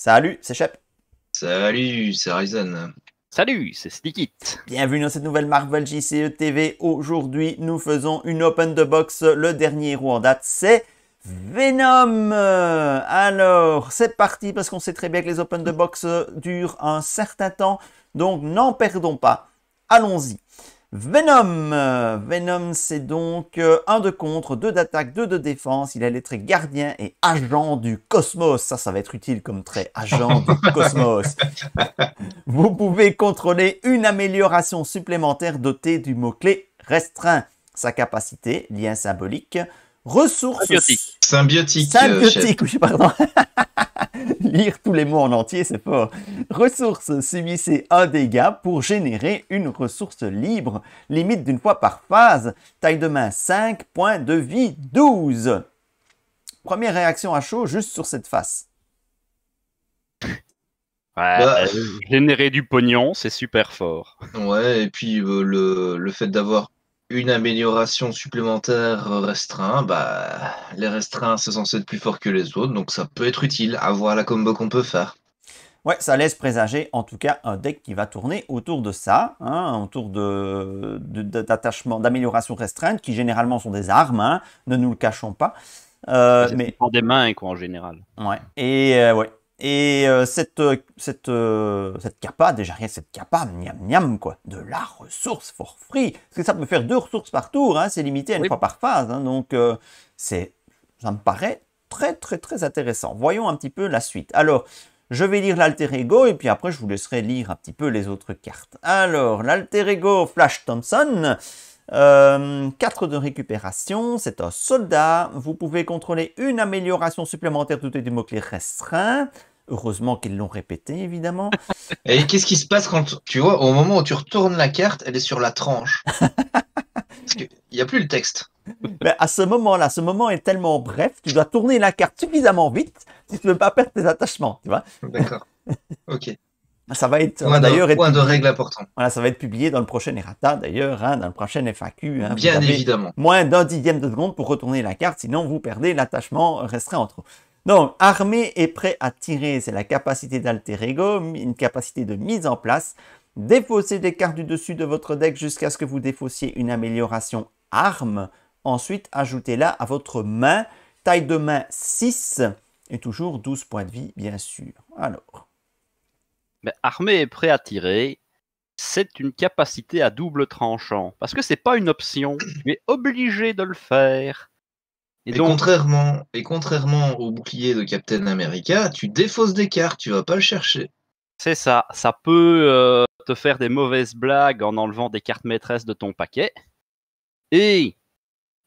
Salut, c'est Shep. Salut, c'est Ryzen. Salut, c'est Stickit. Bienvenue dans cette nouvelle Marvel JCE TV. Aujourd'hui, nous faisons une open de box. Le dernier héros en date, c'est Venom. Alors, c'est parti parce qu'on sait très bien que les open de box durent un certain temps. Donc, n'en perdons pas. Allons-y. Venom Venom, c'est donc euh, un de contre, deux d'attaque, deux de défense. Il a les traits gardien et agent du cosmos. Ça, ça va être utile comme trait, agent du cosmos. Vous pouvez contrôler une amélioration supplémentaire dotée du mot-clé restreint. Sa capacité, lien symbolique, ressources symbiotiques. Symbiotique, euh, symbiotique, oui, pardon. Lire tous les mots en entier, c'est fort. Ressources, subissez un dégât pour générer une ressource libre. Limite d'une fois par phase. Taille de main 5, point de vie 12. Première réaction à chaud juste sur cette face. Bah, bah, euh, générer du pognon, c'est super fort. Ouais, et puis euh, le fait d'avoir une amélioration supplémentaire restreint, bah, les restreints, c'est censé être plus fort que les autres, donc ça peut être utile à voir la combo qu'on peut faire. Ouais, ça laisse présager en tout cas un deck qui va tourner autour de ça, hein, autour de, d'attachement, d'amélioration restreinte, qui généralement sont des armes, hein, ne nous le cachons pas. Euh, mais... des mains, quoi, en général. Ouais, et euh, ouais. Et euh, cette, euh, cette, euh, cette capa, déjà rien cette capa, miam miam quoi, de la ressource for free. Parce que ça peut faire deux ressources par tour, hein, c'est limité à une fois par phase. Hein. donc c'est, ça me paraît très très très intéressant. Voyons un petit peu la suite. Alors, je vais lire l'alter ego et puis après je vous laisserai lire un petit peu les autres cartes. Alors, l'alter ego Flash Thompson. 4 de récupération, c'est un soldat. Vous pouvez contrôler une amélioration supplémentaire tout est du mot-clé restreint. Heureusement qu'ils l'ont répété, évidemment. Et qu'est-ce qui se passe quand, tu vois, au moment où tu retournes la carte, elle est sur la tranche Parce qu'il n'y a plus le texte. à ce moment-là, ce moment est tellement bref, tu dois tourner la carte suffisamment vite si tu ne veux pas perdre tes attachements, tu vois. D'accord. Ok. Ça va être d'ailleurs point de règle important. ça va être publié dans le prochain errata d'ailleurs, hein, dans le prochain FAQ. Hein, Bien évidemment. Moins d'un dixième de seconde pour retourner la carte, sinon vous perdez l'attachement restreint entre. Eux. Donc, armé et prêt à tirer, c'est la capacité d'alter ego, une capacité de mise en place. Défaussez des cartes du dessus de votre deck jusqu'à ce que vous défaussiez une amélioration arme. Ensuite, ajoutez-la à votre main. Taille de main 6 et toujours 12 points de vie, bien sûr. Alors. Mais armé et prêt à tirer, c'est une capacité à double tranchant. Parce que c'est pas une option. Tu es obligé de le faire. Et, contrairement, au bouclier de Captain America, tu défausses des cartes, tu vas pas le chercher. C'est ça, ça peut euh, te faire des mauvaises blagues en enlevant des cartes maîtresses de ton paquet. Et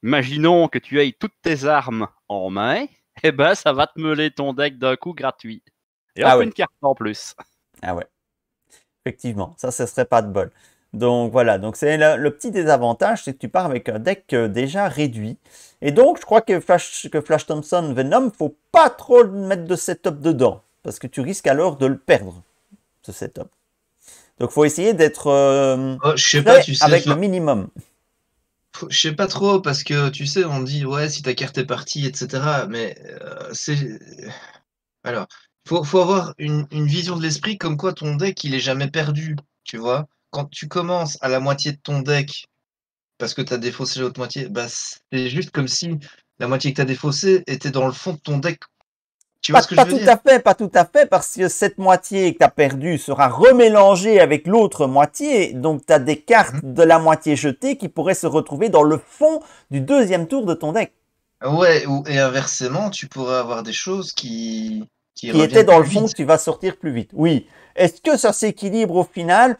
imaginons que tu aies toutes tes armes en main, et eh ben ça va te meuler ton deck d'un coup gratuit. Et ah une carte en plus. Ah ouais. Effectivement, ça ce serait pas de bol. Donc voilà, donc c'est le, petit désavantage, c'est que tu pars avec un deck euh, déjà réduit. Et donc je crois que Flash, que Flash Thompson Venom, faut pas trop mettre de setup dedans, parce que tu risques alors de le perdre, ce setup. Donc faut essayer d'être euh, oh, tu avec le minimum. Je sais pas trop, parce que tu sais, on dit ouais, si ta carte est partie, etc. Mais euh, c'est. Alors, faut, faut avoir une, une vision de l'esprit comme quoi ton deck il est jamais perdu, tu vois quand tu commences à la moitié de ton deck parce que tu as défaussé l'autre moitié, bah, c'est juste comme si la moitié que tu as défaussée était dans le fond de ton deck. Tu vois ce que je veux tout à fait, pas tout à fait, parce que cette moitié que tu as perdue sera remélangée avec l'autre moitié. Donc tu as des mhm. cartes de la moitié jetée qui pourraient se retrouver dans le fond du deuxième tour de ton deck. Ouais, ou, et inversement, tu pourrais avoir des choses qui. Qui, étaient dans le fond, tu vas sortir plus vite. Oui. Est-ce que ça s'équilibre au final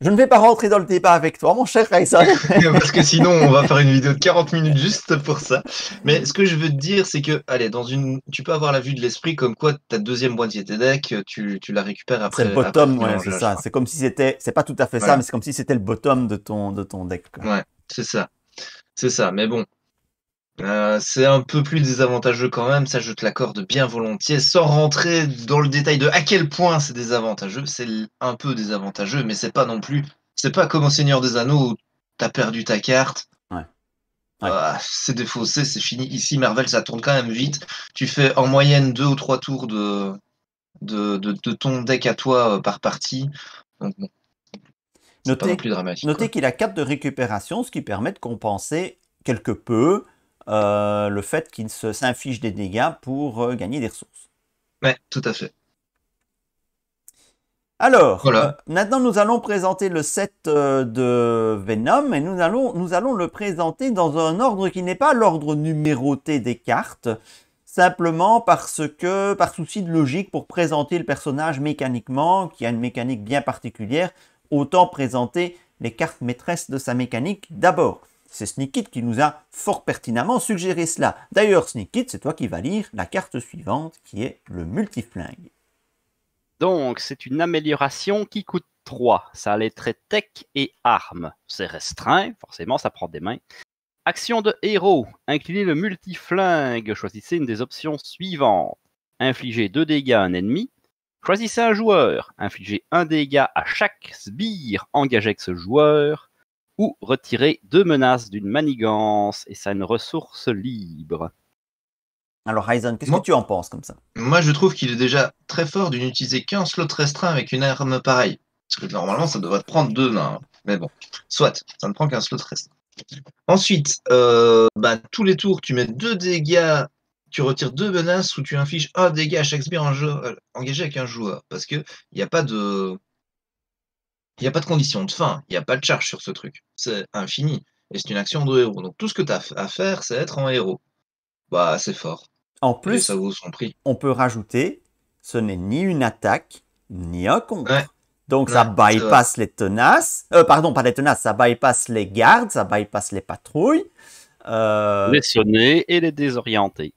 je ne vais pas rentrer dans le débat avec toi, mon cher Raison. Parce que sinon, on va faire une vidéo de 40 minutes juste pour ça. Mais ce que je veux te dire, c'est que, allez, dans une, tu peux avoir la vue de l'esprit comme quoi ta deuxième moitié deck, tu, tu la récupères après. C'est le bottom, ouais, c'est ça. C'est comme si c'était, c'est pas tout à fait ça, mais c'est comme si c'était le bottom de ton, de ton deck. Ouais, c'est ça. C'est ça. Mais bon, euh, c'est un peu plus désavantageux quand même, ça je te l'accorde bien volontiers, sans rentrer dans le détail de à quel point c'est désavantageux, c'est un peu désavantageux, mais c'est pas non plus, c'est pas comme au Seigneur des Anneaux où t'as perdu ta carte, ah, c'est défaussé, c'est fini. Ici, Marvel, ça tourne quand même vite, tu fais en moyenne deux ou trois tours de, de, ton deck à toi euh, par partie, donc Notez, plus dramatique, notez qu'il a 4 de récupération, ce qui permet de compenser quelque peu euh, le fait qu'il s'inflige des dégâts pour euh, gagner des ressources. Oui, tout à fait. Alors, euh, maintenant nous allons présenter le set de Venom et nous allons, nous allons le présenter dans un ordre qui n'est pas l'ordre numéroté des cartes, simplement parce que, par souci de logique, pour présenter le personnage mécaniquement, qui a une mécanique bien particulière, autant présenter les cartes maîtresses de sa mécanique d'abord. C'est Sneakit qui nous a fort pertinemment suggéré cela. D'ailleurs, Sneakit, c'est toi qui vas lire la carte suivante qui est le multiflingue. Donc, c'est une amélioration qui coûte 3. Ça allait les tech et armes. C'est restreint, forcément, ça prend des mains. Action de héros. Inclinez le multiflingue. Choisissez une des options suivantes. Infliger 2 dégâts à un ennemi. Choisissez un joueur. Infligez un dégât à chaque sbire engagé avec ce joueur ou retirer deux menaces d'une manigance et ça une ressource libre. Alors Horizon, qu'est-ce que tu en penses comme ça Moi je trouve qu'il est déjà très fort de n'utiliser qu'un slot restreint avec une arme pareille. Parce que normalement ça devrait prendre deux mains. Hein. Mais bon, soit, ça ne prend qu'un slot restreint. Ensuite, euh, bah, tous les tours, tu mets deux dégâts, tu retires deux menaces ou tu infliges un dégât à chaque en jeu, euh, engagé avec un joueur. Parce qu'il n'y a pas de il n'y a pas de condition de fin, il n'y a pas de charge sur ce truc. C'est infini. Et c'est une action de héros. Donc tout ce que tu as à faire, c'est être un héros. Bah, c'est fort. En plus, on peut rajouter, ce n'est ni une attaque, ni un combat. Donc ça bypass les tenaces. Euh, pardon, pas les tenaces, ça bypass les gardes, ça bypass les patrouilles. Euh, les sonner et les désorienter.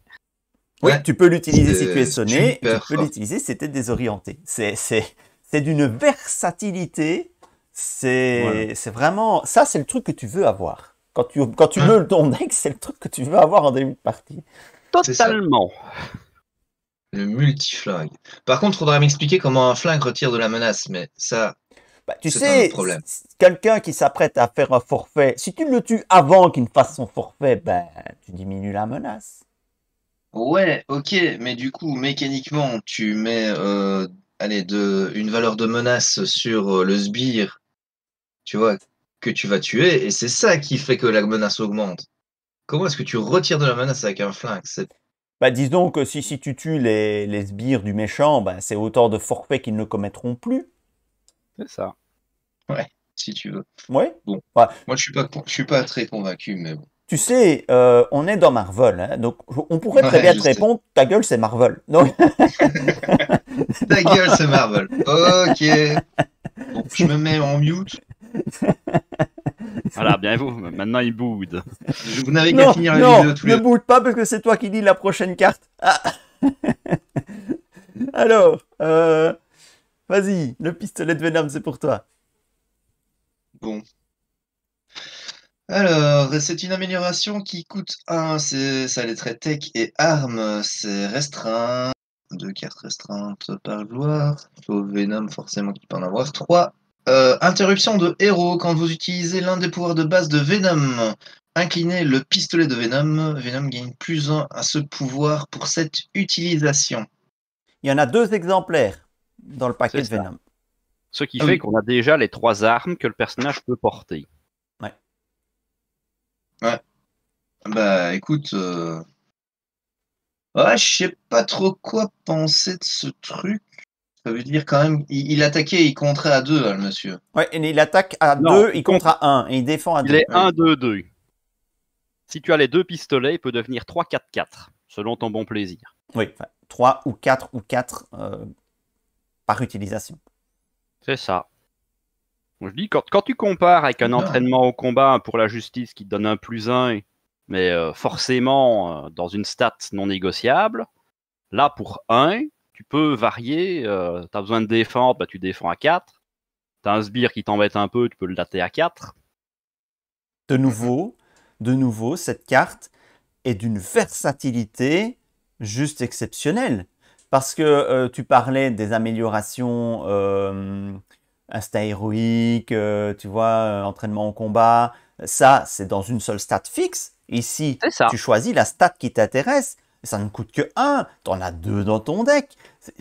Oui, tu peux l'utiliser si tu es sonné, tu peux l'utiliser si tu es désorienté. C'est d'une versatilité c'est vraiment ça, c'est le truc que tu veux avoir. Quand tu quand tu meules hein? ton deck, c'est le truc que tu veux avoir en début de partie. Totalement. Le multi-flingue. Par contre, faudra m'expliquer comment un flingue retire de la menace, mais ça. Bah, tu sais, quelqu'un qui s'apprête à faire un forfait, si tu le tues avant qu'il ne fasse son forfait, ben tu diminues la menace. Ouais, ok, mais du coup, mécaniquement, tu mets euh, allez, de, une valeur de menace sur euh, le sbire tu vois, que tu vas tuer, et c'est ça qui fait que la menace augmente. Comment est-ce que tu retires de la menace avec un flingue bah, disons que si, tu tues les, sbires du méchant, bah, c'est autant de forfaits qu'ils ne commettront plus. C'est ça. Ouais, si tu veux. Ouais. Bon. Moi, je suis pas, je suis pas très convaincu, mais bon. Tu sais, euh, on est dans Marvel, hein, donc on pourrait très bien te répondre ta gueule, c'est Marvel. ta gueule, c'est Marvel. Ok. je me mets en mute. voilà, bien vous. Maintenant, il boude. Vous n'avez qu'à finir la vidéo ne boude pas parce que c'est toi qui dis la prochaine carte. Ah. Alors, euh, vas-y, le pistolet de Venom, c'est pour toi. Bon. Alors, c'est une amélioration qui coûte 1, ça les traits tech et armes, c'est restreint. Deux cartes restreintes par gloire. Faut Venom forcément qui peut en avoir 3. Euh, interruption de héros. Quand vous utilisez l'un des pouvoirs de base de Venom, inclinez le pistolet de Venom. Venom gagne plus 1 à ce pouvoir pour cette utilisation. Il y en a deux exemplaires dans le paquet de Venom. Ce qui ah fait qu'on a déjà les trois armes que le personnage peut porter. Ouais. Ouais. Bah écoute. Euh, je sais pas trop quoi penser de ce truc. Ça veut dire quand même, il, attaquait et il contrait à deux, hein, le monsieur. Ouais, et il attaque à 2, deux, il contre à 1, et il défend à Il est 1, 2, 2. Si tu as les deux pistolets, il peut devenir 3, 4, 4, selon ton bon plaisir. Oui, enfin, 3 ou 4 ou 4 euh, par utilisation. C'est ça. Je dis, quand, quand, tu compares avec un ah. entraînement au combat pour la justice qui te donne un plus 1, mais euh, forcément euh, dans une stat non négociable, là pour 1, tu peux varier. Euh, tu as besoin de défendre, bah, tu défends à 4. Tu as un sbire qui t'embête un peu, tu peux le dater à 4. De nouveau, de nouveau, cette carte est d'une versatilité juste exceptionnelle. Parce que euh, tu parlais des améliorations euh, insta héroïque, euh, tu vois, entraînement au combat. Ça, c'est dans une seule stat fixe. Ici, tu choisis la stat qui t'intéresse ça ne coûte que un, t'en as deux dans ton deck.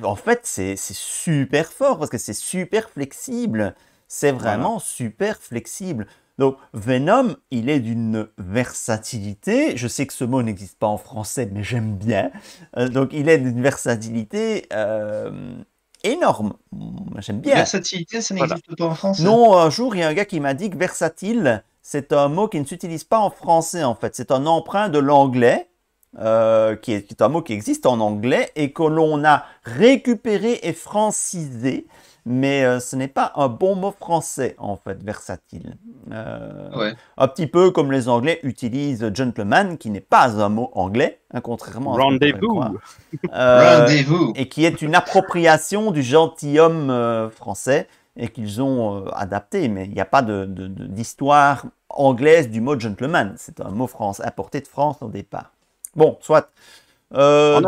En fait, c'est super fort parce que c'est super flexible. C'est vraiment super flexible. Donc Venom, il est d'une versatilité. Je sais que ce mot n'existe pas en français, mais j'aime bien. Euh, donc il est d'une versatilité euh, énorme. J'aime bien. Versatilité, ça n'existe pas en français. Non, un jour, il y a un gars qui m'a dit que versatile, c'est un mot qui ne s'utilise pas en français en fait. C'est un emprunt de l'anglais euh, qui, est, un mot qui existe en anglais et que l'on a récupéré et francisé, mais euh, ce n'est pas un bon mot français en fait, versatile. Euh, un petit peu comme les Anglais utilisent gentleman, qui n'est pas un mot anglais, hein, contrairement à rendez-vous, rendez-vous, et qui est une appropriation du gentilhomme français et qu'ils ont adapté, mais il n'y a pas d'histoire anglaise du mot gentleman. C'est un mot français, apporté de France au départ. Bon, soit. Euh,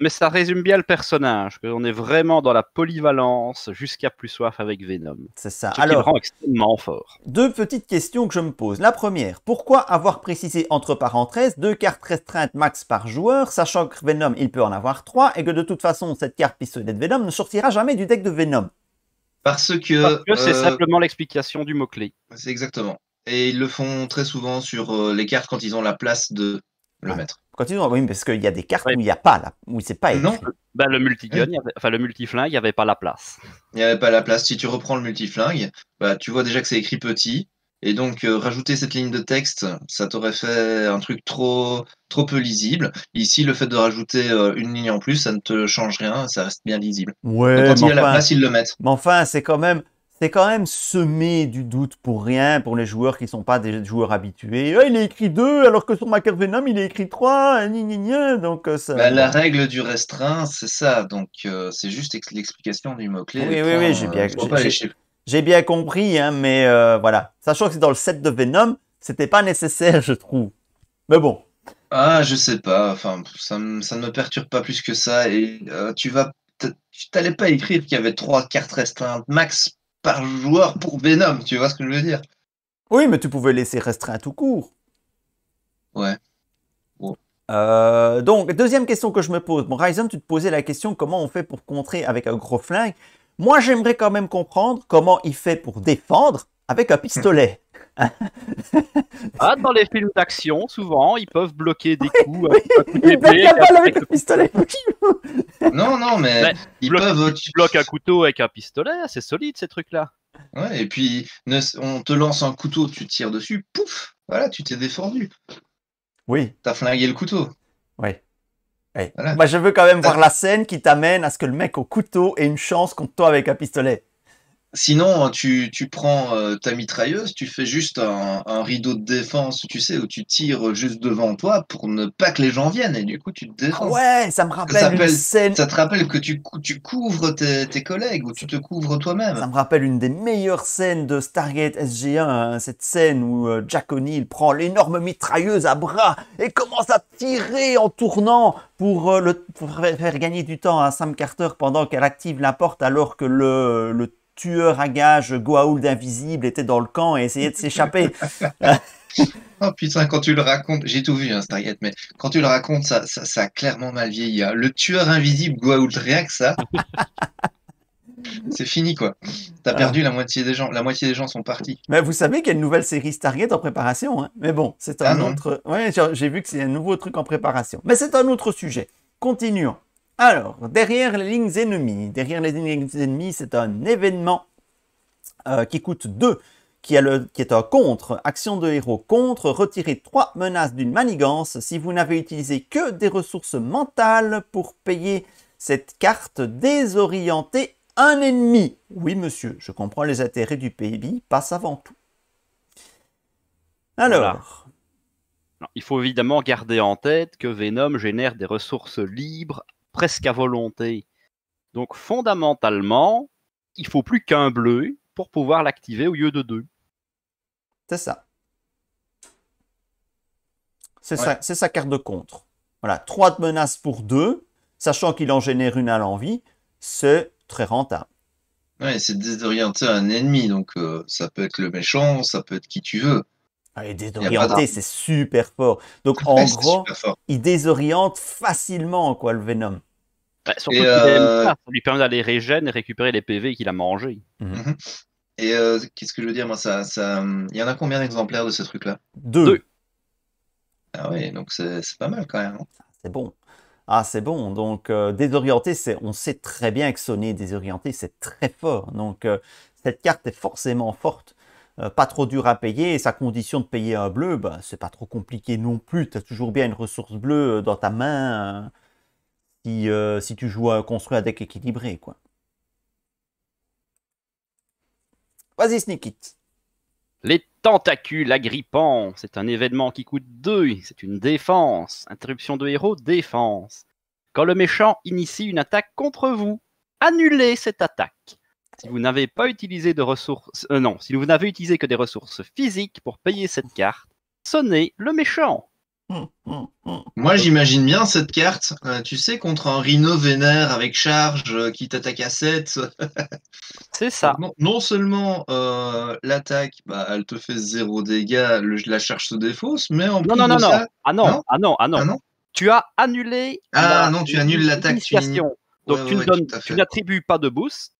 mais ça résume bien le personnage, qu'on est vraiment dans la polyvalence jusqu'à plus soif avec Venom. C'est ça. Alors, extrêmement fort. Deux petites questions que je me pose. La première, pourquoi avoir précisé entre parenthèses deux cartes restreintes max par joueur, sachant que Venom, il peut en avoir trois, et que de toute façon, cette carte pistolet de Venom ne sortira jamais du deck de Venom Parce que... c'est euh, simplement l'explication du mot-clé. C'est exactement. Et ils le font très souvent sur euh, les cartes quand ils ont la place de le mettre. Continuons, oui, parce qu'il y a des cartes où il n'y a pas, là, où c'est pas écrit. Non, bah, le multigun, enfin le multiflingue, il n'y avait pas la place. Il n'y avait pas la place. Si tu reprends le multiflingue, bah, tu vois déjà que c'est écrit petit. Et donc, euh, rajouter cette ligne de texte, ça t'aurait fait un truc trop, trop peu lisible. Ici, le fait de rajouter euh, une ligne en plus, ça ne te change rien, ça reste bien lisible. Ouais, il y a la place, le mettre Mais enfin, c'est quand même quand même semé du doute pour rien pour les joueurs qui ne sont pas des joueurs habitués. Ah, il est écrit 2 alors que sur ma carte Venom il est écrit 3, donc euh, ça... Bah, la règle du restreint, c'est ça, donc euh, c'est juste l'explication du mot-clé. Oui, oui, j'ai bien, euh, j'ai bien compris, hein, mais voilà. Sachant que c'est dans le set de Venom, c'était pas nécessaire, je trouve. Mais bon. Ah, je sais pas, enfin, ça, ne me perturbe pas plus que ça, et tu vas... Tu t'allais pas écrire qu'il y avait trois cartes restreintes max par joueur pour Venom, tu vois ce que je veux dire Oui, mais tu pouvais laisser restreint tout court. Ouais. Euh, donc, deuxième question que je me pose. Bon, Ryzen, tu te posais la question comment on fait pour contrer avec un gros flingue. Moi, j'aimerais quand même comprendre comment il fait pour défendre avec un pistolet ah, dans les films d'action, souvent, ils peuvent bloquer des coups. avec le pistolet. non, non, mais, ils peuvent. Tu bloques un couteau avec un pistolet, c'est solide ces trucs-là. Ouais, et puis on te lance un couteau, tu tires dessus, pouf, voilà, tu t'es défendu. Oui. T'as flingué le couteau. Oui. je veux quand même voir la scène qui t'amène à ce que le mec au couteau ait une chance contre toi avec un pistolet. Sinon, hein, tu, tu prends euh, ta mitrailleuse, tu fais juste un, un, rideau de défense, tu sais, où tu tires juste devant toi pour ne pas que les gens viennent et du coup tu te ah défends. Ouais, ça me rappelle une scène... ça te rappelle que tu, tu couvres tes, tes collègues ou tu te couvres toi-même. Ça me rappelle une des meilleures scènes de Stargate SG1, hein, cette scène où euh, Jack O'Neill prend l'énorme mitrailleuse à bras et commence à tirer en tournant pour, euh, le, faire gagner du temps à Sam Carter pendant qu'elle active la porte alors que le, le tueur à gages Goa'uld invisible était dans le camp et essayait de s'échapper. oh putain, quand tu le racontes, j'ai tout vu, hein, Stargate, mais quand tu le racontes, ça, ça, a clairement mal vieilli. Hein. Le tueur invisible Goa'uld que ça. C'est fini quoi. T'as ah. perdu la moitié des gens. La moitié des gens sont partis. Mais vous savez qu'il y a une nouvelle série Stargate en préparation. Hein. mais bon, c'est un ah autre. Ouais, j'ai vu que c'est un nouveau truc en préparation. Mais c'est un autre sujet. Continuons. Alors, derrière les lignes ennemies, derrière les lignes ennemies, c'est un événement euh, qui coûte 2, qui, est un contre, action de héros contre, retirer 3 menaces d'une manigance si vous n'avez utilisé que des ressources mentales pour payer cette carte désorienter un ennemi. Oui, monsieur, je comprends les intérêts du PIB, passe avant tout. Alors. il faut évidemment garder en tête que Venom génère des ressources libres presque à volonté. Donc fondamentalement, il faut plus qu'un bleu pour pouvoir l'activer au lieu de deux. C'est ça. C'est sa, carte de contre. Voilà, trois de menaces pour deux, sachant qu'il en génère une à l'envie, c'est très rentable. Ouais, c'est désorienter un ennemi, donc euh, ça peut être le méchant, ça peut être qui tu veux. Ah, désorienté, c'est super fort. Donc en gros, il désoriente facilement quoi le Venom. Bah, surtout qu'il euh, ça lui permet d'aller régénérer et récupérer les PV qu'il a mangés. Mhm. Mhm. Et euh, qu'est-ce que je veux dire moi ça, ça... Hum, il y en a combien d'exemplaires de ce truc-là Deux. Ah oui, donc c'est pas mal quand même. Hein. Ah, c'est bon. Ah, c'est bon. Donc, euh, désorienté, on sait très bien que sonner désorienté, c'est très fort. Donc, cette carte est forcément forte. Euh, pas trop dur à payer, et sa condition de payer un bleu, bah, c'est pas trop compliqué non plus, tu as toujours bien une ressource bleue euh, dans ta main euh, si, si tu joues à construire un deck équilibré. quoi. Vas-y Sneak Les tentacules agrippants, c'est un événement qui coûte 2, c'est une défense. Interruption de héros, défense. Quand le méchant initie une attaque contre vous, annulez cette attaque. Si vous n'avez pas utilisé de ressources, euh, non, si vous n'avez utilisé que des ressources physiques pour payer cette carte, sonnez le méchant. Moi, j'imagine bien cette carte, euh, tu sais, contre un rhino vénère avec charge euh, qui t'attaque à 7. C'est ça. Non, seulement l'attaque, bah, elle te fait zéro dégâts, la charge se défausse, mais en plus. Ah non, non, ah non, ah non, ah non, Tu as annulé. Ah non, tu annules l'attaque. Donc, tu, tu n'attribues pas de boost,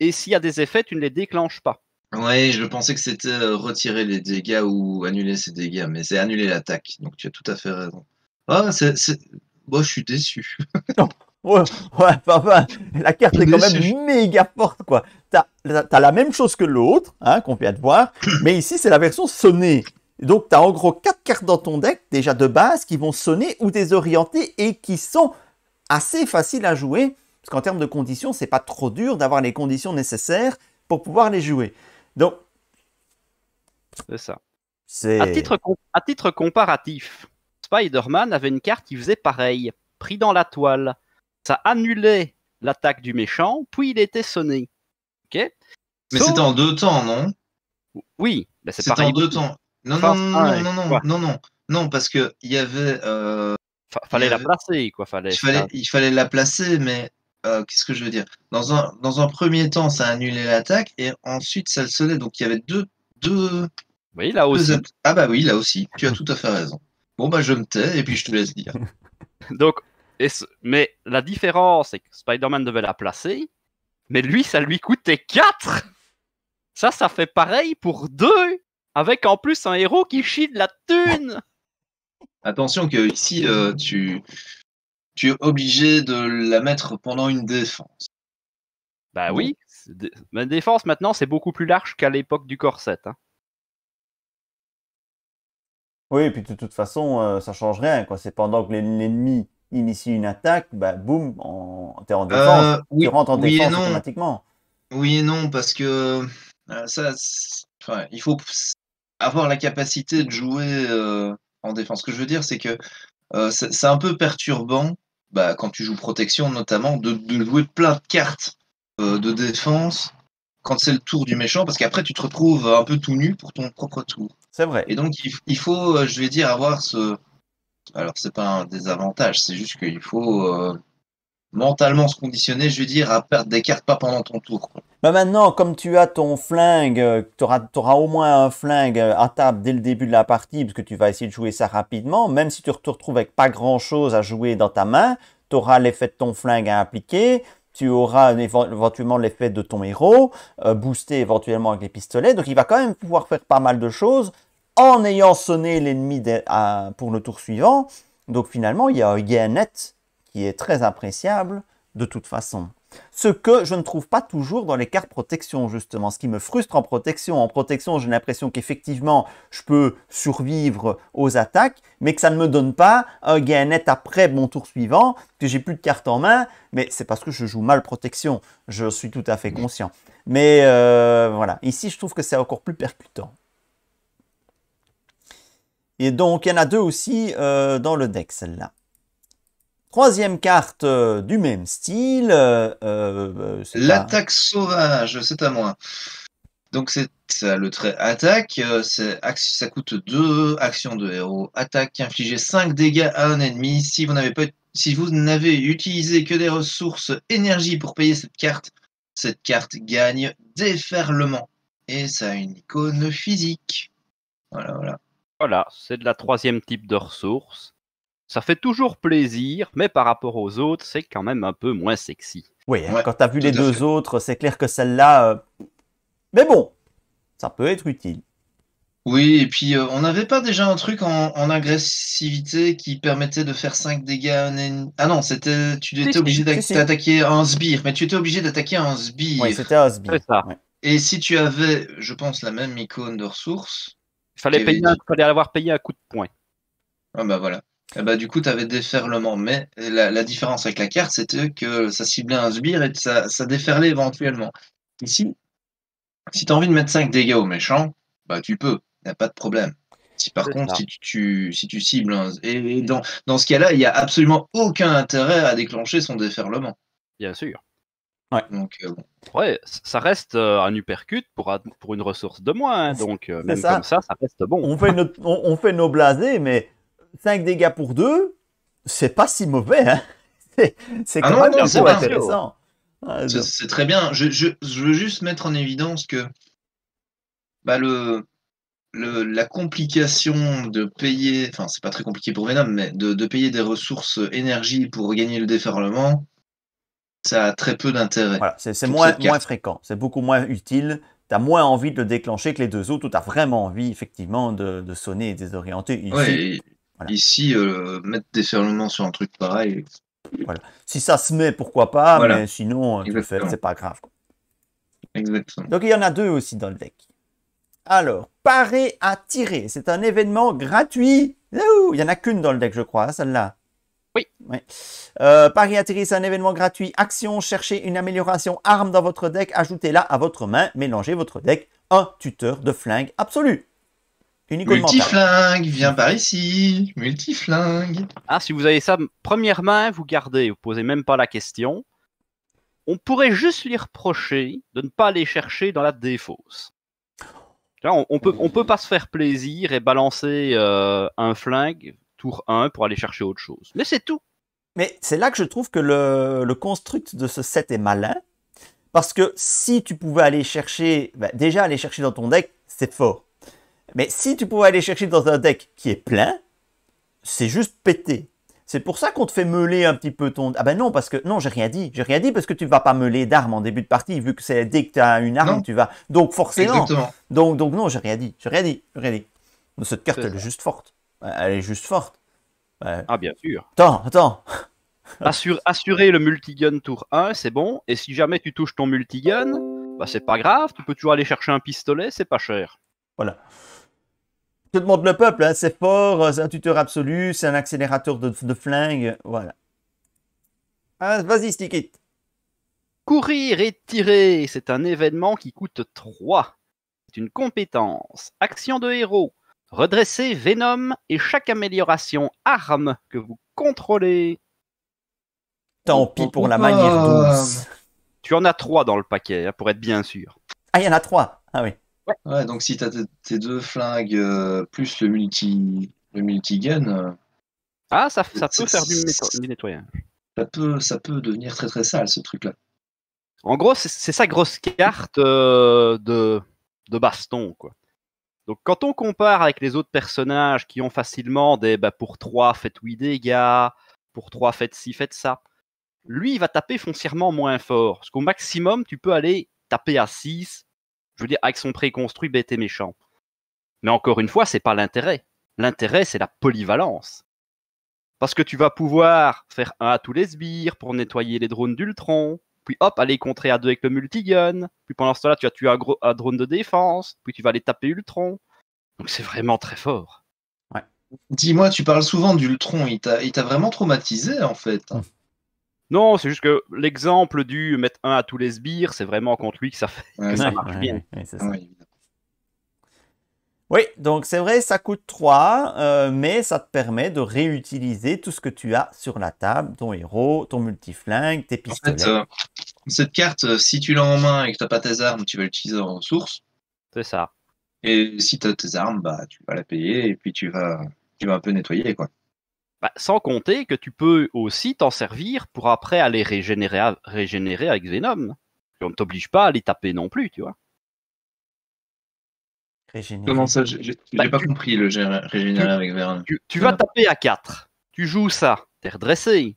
et s'il y a des effets, tu ne les déclenches pas. Oui, je pensais que c'était euh, retirer les dégâts ou annuler ces dégâts, mais c'est annuler l'attaque. Donc tu as tout à fait raison. Ah, c'est, moi je suis déçu. Ouais, ouais la carte est quand même méga forte, quoi. Tu as la même chose que l'autre, hein, qu'on vient de voir, mais ici c'est la version sonnée. Donc tu as en gros quatre cartes dans ton deck, déjà de base, qui vont sonner ou désorienter et qui sont assez faciles à jouer. Parce qu'en termes de conditions, c'est pas trop dur d'avoir les conditions nécessaires pour pouvoir les jouer. Donc. C'est ça. À titre, à titre comparatif, Spider-Man avait une carte qui faisait pareil, pris dans la toile. Ça annulait l'attaque du méchant, puis il était sonné. Ok Mais c'était en deux temps, non Oui, ben c'est pareil. en deux temps. Non, non, non, non, non, non, non, non, parce qu'il y avait. Euh, fallait la placer, quoi. Fallait, il, fallait, il fallait la placer, mais euh, qu'est-ce que je veux dire dans un, dans un premier temps, ça a annulé l'attaque et ensuite ça le sonnait. Donc il y avait deux. deux oui, là aussi. ah bah oui, là aussi. Tu as tout à fait raison. Bon bah je me tais et puis je te laisse dire. Donc, mais la différence, c'est que Spider-Man devait la placer, mais lui, ça lui coûtait 4 Ça, ça fait pareil pour deux avec en plus un héros qui chie de la thune Attention que ici, euh, tu obligé de la mettre pendant une défense. Bah oui, ma défense maintenant c'est beaucoup plus large qu'à l'époque du corset. Hein. Oui, et puis de toute façon, euh, ça change rien. Quoi. C'est pendant que l'ennemi initie une attaque, bah boum, on... t'es en défense. Euh, tu rentres en défense automatiquement. Oui et non, parce que euh, ça, enfin, il faut avoir la capacité de jouer en défense. Ce que je veux dire, c'est que c'est un peu perturbant bah, quand tu joues protection notamment, de, de jouer plein de cartes euh, de défense quand c'est le tour du méchant, parce qu'après tu te retrouves un peu tout nu pour ton propre tour. C'est vrai. Et donc il, faut, euh, je vais dire, avoir ce... Alors c'est pas un désavantage, c'est juste qu'il faut euh, mentalement se conditionner, je vais dire, à perdre des cartes pas pendant ton tour. Quoi. Mais bah, maintenant, comme tu as ton flingue, euh, tu auras, au moins un flingue euh, à table dès le début de la partie, parce que tu vas essayer de jouer ça rapidement, même si tu te retrouves avec pas grand-chose à jouer dans ta main, tu auras l'effet de ton flingue à appliquer, tu auras éventuellement l'effet de ton héros, euh, boosté éventuellement avec les pistolets, donc il va quand même pouvoir faire pas mal de choses en ayant sonné l'ennemi pour le tour suivant. Donc finalement, il y a un gain net qui est très appréciable de toute façon. Ce que je ne trouve pas toujours dans les cartes protection, justement. Ce qui me frustre en protection. En protection, j'ai l'impression qu'effectivement, je peux survivre aux attaques, mais que ça ne me donne pas un gain net après mon tour suivant, que j'ai plus de cartes en main, mais c'est parce que je joue mal protection. Je suis tout à fait conscient. Mais euh, voilà, ici, je trouve que c'est encore plus percutant. Et donc, il y en a deux aussi euh, dans le deck, celle-là. Troisième carte euh, du même style. Euh, euh, L'attaque sauvage, c'est à moi. Donc c'est le trait attaque, ça coûte deux actions de héros. Attaque, infliger 5 dégâts à un ennemi. Si vous n'avez pas si vous n'avez utilisé que des ressources énergie pour payer cette carte, cette carte gagne déferlement. Et ça a une icône physique. Voilà, voilà. Voilà, c'est de la troisième type de ressource. Ça fait toujours plaisir, mais par rapport aux autres, c'est quand même un peu moins sexy. Oui, hein, quand t'as vu les deux autres, c'est clair que celle-là. Euh, mais bon, ça peut être utile. Oui, et puis euh, on n'avait pas déjà un truc en, agressivité qui permettait de faire 5 dégâts à un ennemi. Ah non, c'était tu étais obligé d'attaquer un sbire, mais tu étais obligé d'attaquer un sbire. Oui, c'était un sbire. Et si tu avais, je pense, la même icône de ressources. Il fallait, payer, fallait payé un coup de poing. Ah bah voilà. Eh ben, du coup, tu avais déferlement. Mais la, différence avec la carte, c'était que ça ciblait un sbire et ça, déferlait éventuellement. Ici, si tu as envie de mettre 5 dégâts au méchant, bah, tu peux. Il n'y a pas de problème. Si par contre, si tu, si tu, cibles un... Et dans, ce cas-là, il n'y a absolument aucun intérêt à déclencher son déferlement. Bien sûr. Ouais. Donc, euh, ça reste euh, un uppercut pour, pour une ressource de moins, hein, donc euh, même comme ça, ça reste bon. On fait, on, on fait nos blasés, mais 5 dégâts pour 2, c'est pas si mauvais. Hein c'est ah quand même intéressant. c'est très bien. Je, veux juste mettre en évidence que bah, le, la complication de payer, enfin c'est pas très compliqué pour Venom, mais de, payer des ressources énergie pour gagner le déferlement, ça a très peu d'intérêt. Voilà, c'est moins, moins fréquent, c'est beaucoup moins utile. Tu as moins envie de le déclencher que les deux autres, tu as vraiment envie effectivement de, sonner et désorienter. Ici, Ici, euh, mettre des fermements sur un truc pareil. Voilà. Si ça se met, pourquoi pas, mais sinon, euh, c'est pas grave. Donc il y en a deux aussi dans le deck. Alors, parer à tirer, c'est un événement gratuit. Il n'y en a qu'une dans le deck, je crois, hein, celle-là. Oui. Paris Euh, tirer, c'est un événement gratuit. Action, chercher une amélioration arme dans votre deck, ajoutez-la à votre main, mélangez votre deck. Un tuteur de flingue absolu. Uniquement Multiflingue, viens par ici, multiflingue. Ah, si vous avez ça, première main, vous gardez, vous posez même pas la question. On pourrait juste lui reprocher de ne pas aller chercher dans la défausse. on, peut, on peut pas se faire plaisir et balancer euh, un flingue tour 1 pour aller chercher autre chose. Mais c'est tout. Mais c'est là que je trouve que le, construct de ce set est malin. Parce que si tu pouvais aller chercher, bah, déjà aller chercher dans ton deck, c'est fort. Mais si tu pouvais aller chercher dans un deck qui est plein, c'est juste pété. C'est pour ça qu'on te fait meuler un petit peu ton. Ah ben non, parce que. Non, j'ai rien dit. J'ai rien dit parce que tu ne vas pas meuler d'armes en début de partie, vu que c'est dès que tu as une arme, tu vas. Donc forcément. Donc, donc non, j'ai rien dit. J'ai rien dit. J'ai rien dit. cette carte, elle est juste forte. Elle est juste forte. Ah, bien sûr. Attends, attends. Assure, assurer le multigun tour 1, c'est bon. Et si jamais tu touches ton multigun, bah c'est pas grave. Tu peux toujours aller chercher un pistolet, c'est pas cher. Voilà tout le monde le peuple, hein, c'est fort, euh, c'est un tuteur absolu, c'est un accélérateur de, flingue, voilà. Ah, vas-y, stick Courir et tirer, c'est un événement qui coûte 3. C'est une compétence. Action de héros. redresser Venom et chaque amélioration arme que vous contrôlez. Tant oh, pis pour oh, la oh. manière douce. Tu en as 3 dans le paquet, hein, pour être bien sûr. Ah, il y en a 3 Ah oui. Ouais. donc si t'as tes deux flingues euh, plus le multi le euh, ah, ça, peut faire du, nettoyage. Ça peut, devenir très très sale ce truc-là. En gros, c'est sa grosse carte euh, de, de baston, quoi. Donc quand on compare avec les autres personnages qui ont facilement des bah, pour 3 faites 8 dégâts, pour 3 faites ci faites ça, lui il va taper foncièrement moins fort. Parce qu'au maximum tu peux aller taper à 6, je veux dire, avec son préconstruit bête et méchant. Mais encore une fois, c'est pas l'intérêt. L'intérêt, c'est la polyvalence. Parce que tu vas pouvoir faire un à tous les sbires pour nettoyer les drones d'Ultron, puis hop, aller contrer à deux avec le multigun, puis pendant ce temps-là, tu as tuer un, drone de défense, puis tu vas aller taper Ultron. Donc c'est vraiment très fort. Dis-moi, tu parles souvent d'Ultron, il t'a vraiment traumatisé en fait. Hum. Non, c'est juste que l'exemple du mettre un à tous les sbires, c'est vraiment contre lui que ça, fait, que ça marche bien. Oui, donc c'est vrai, ça coûte 3, euh, mais ça te permet de réutiliser tout ce que tu as sur la table, ton héros, ton multiflingue, tes pistolets. En fait, euh, cette carte, euh, si tu l'as en main et que tu n'as pas tes armes, tu vas l'utiliser en source. C'est ça. Et si tu as tes armes, bah, tu vas la payer et puis tu vas, tu vas un peu nettoyer. quoi. Bah, sans compter que tu peux aussi t'en servir pour après aller régénérer, avec Venom. On ne t'oblige pas à les taper non plus, tu vois. Régénérer. Comment ça J'ai bah, pas compris le régénérer avec Venom. Tu, vas taper à 4. Tu joues ça. T'es redressé.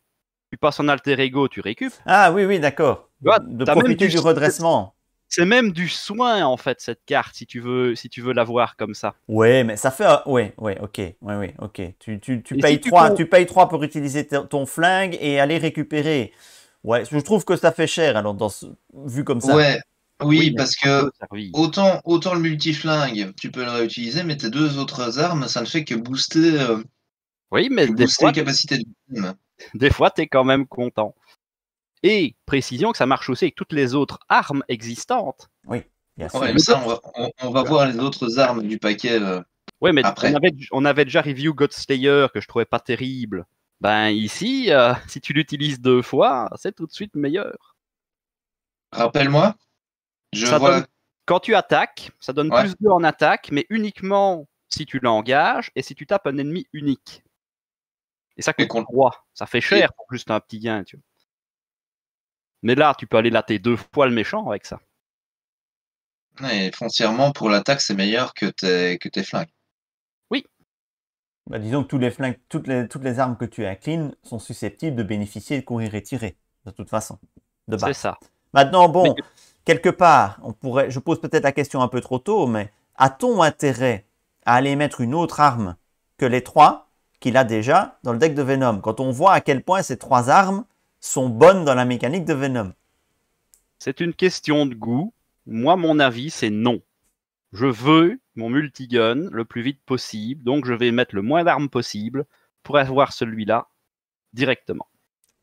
Tu passes en alter ego, tu récupères. Ah oui, oui, d'accord. De profiter du redressement c'est même du soin en fait cette carte si tu veux si tu veux l'avoir comme ça. Ouais, mais ça fait ouais, ouais, OK. Ouais, ouais, OK. Tu, tu, tu payes 3, tu, payes pour utiliser ton flingue et aller récupérer. Ouais, je trouve que ça fait cher alors dans vu comme ça. Ouais. Oui, parce que autant, autant le multiflingue, tu peux le réutiliser, mais tes deux autres armes, ça ne fait que booster, euh, oui, mais booster de Des fois, tu es quand même content. Et précision que ça marche aussi avec toutes les autres armes existantes. Oui, on va, voir les autres armes du paquet. Euh, oui, mais On, avait, déjà review God Slayer, que je trouvais pas terrible. Ben ici, euh, si tu l'utilises deux fois, c'est tout de suite meilleur. Rappelle-moi. quand tu attaques, ça donne plus 2 en attaque, mais uniquement si tu l'engages et si tu tapes un ennemi unique. Et ça coûte 3. Ça fait cher pour juste un petit gain. Tu vois. Mais là, tu peux aller tes deux fois le méchant avec ça. Et foncièrement, pour l'attaque, c'est meilleur que tes, que tes flingues. Oui. Bah, disons que tous les flingues, toutes, les, toutes les armes que tu inclines sont susceptibles de bénéficier de courir et tirer, de toute façon. C'est ça. Maintenant, bon, quelque part, on pourrait, je pose peut-être la question un peu trop tôt, mais a-t-on intérêt à aller mettre une autre arme que les trois qu'il a déjà dans le deck de Venom Quand on voit à quel point ces trois armes sont bonnes dans la mécanique de Venom C'est une question de goût. Moi, mon avis, c'est non. Je veux mon multigun le plus vite possible, donc je vais mettre le moins d'armes possible pour avoir celui-là directement.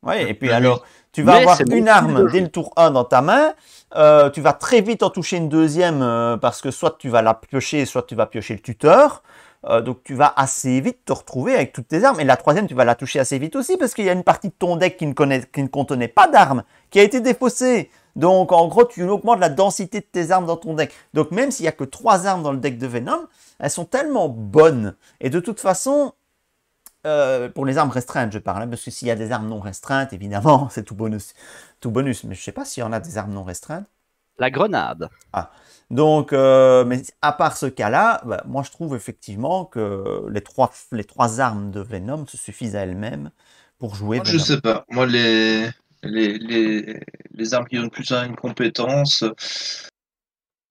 Ouais, et puis alors, tu vas avoir une arme dès le tour 1 dans ta main, euh, tu vas très vite en toucher une deuxième euh, parce que soit tu vas la piocher, soit tu vas piocher le tuteur. Euh, donc tu vas assez vite te retrouver avec toutes tes armes. Et la troisième, tu vas la toucher assez vite aussi parce qu'il y a une partie de ton deck qui ne, contenait pas d'armes, qui a été défaussée. Donc en gros, tu augmentes la densité de tes armes dans ton deck. Donc même s'il n'y a que trois armes dans le deck de Venom, elles sont tellement bonnes. Et de toute façon, euh, pour les armes restreintes, je parle, hein, parce que s'il y a des armes non restreintes, évidemment, c'est tout bonus. Tout bonus, mais je ne sais pas s'il y en a des armes non restreintes. La grenade. Ah, donc, euh, mais à part ce cas-là, bah, moi je trouve effectivement que les trois, les trois armes de Venom se suffisent à elles-mêmes pour jouer. Moi, je sais pas. Moi, les, les, les, les armes qui donnent plus une compétence,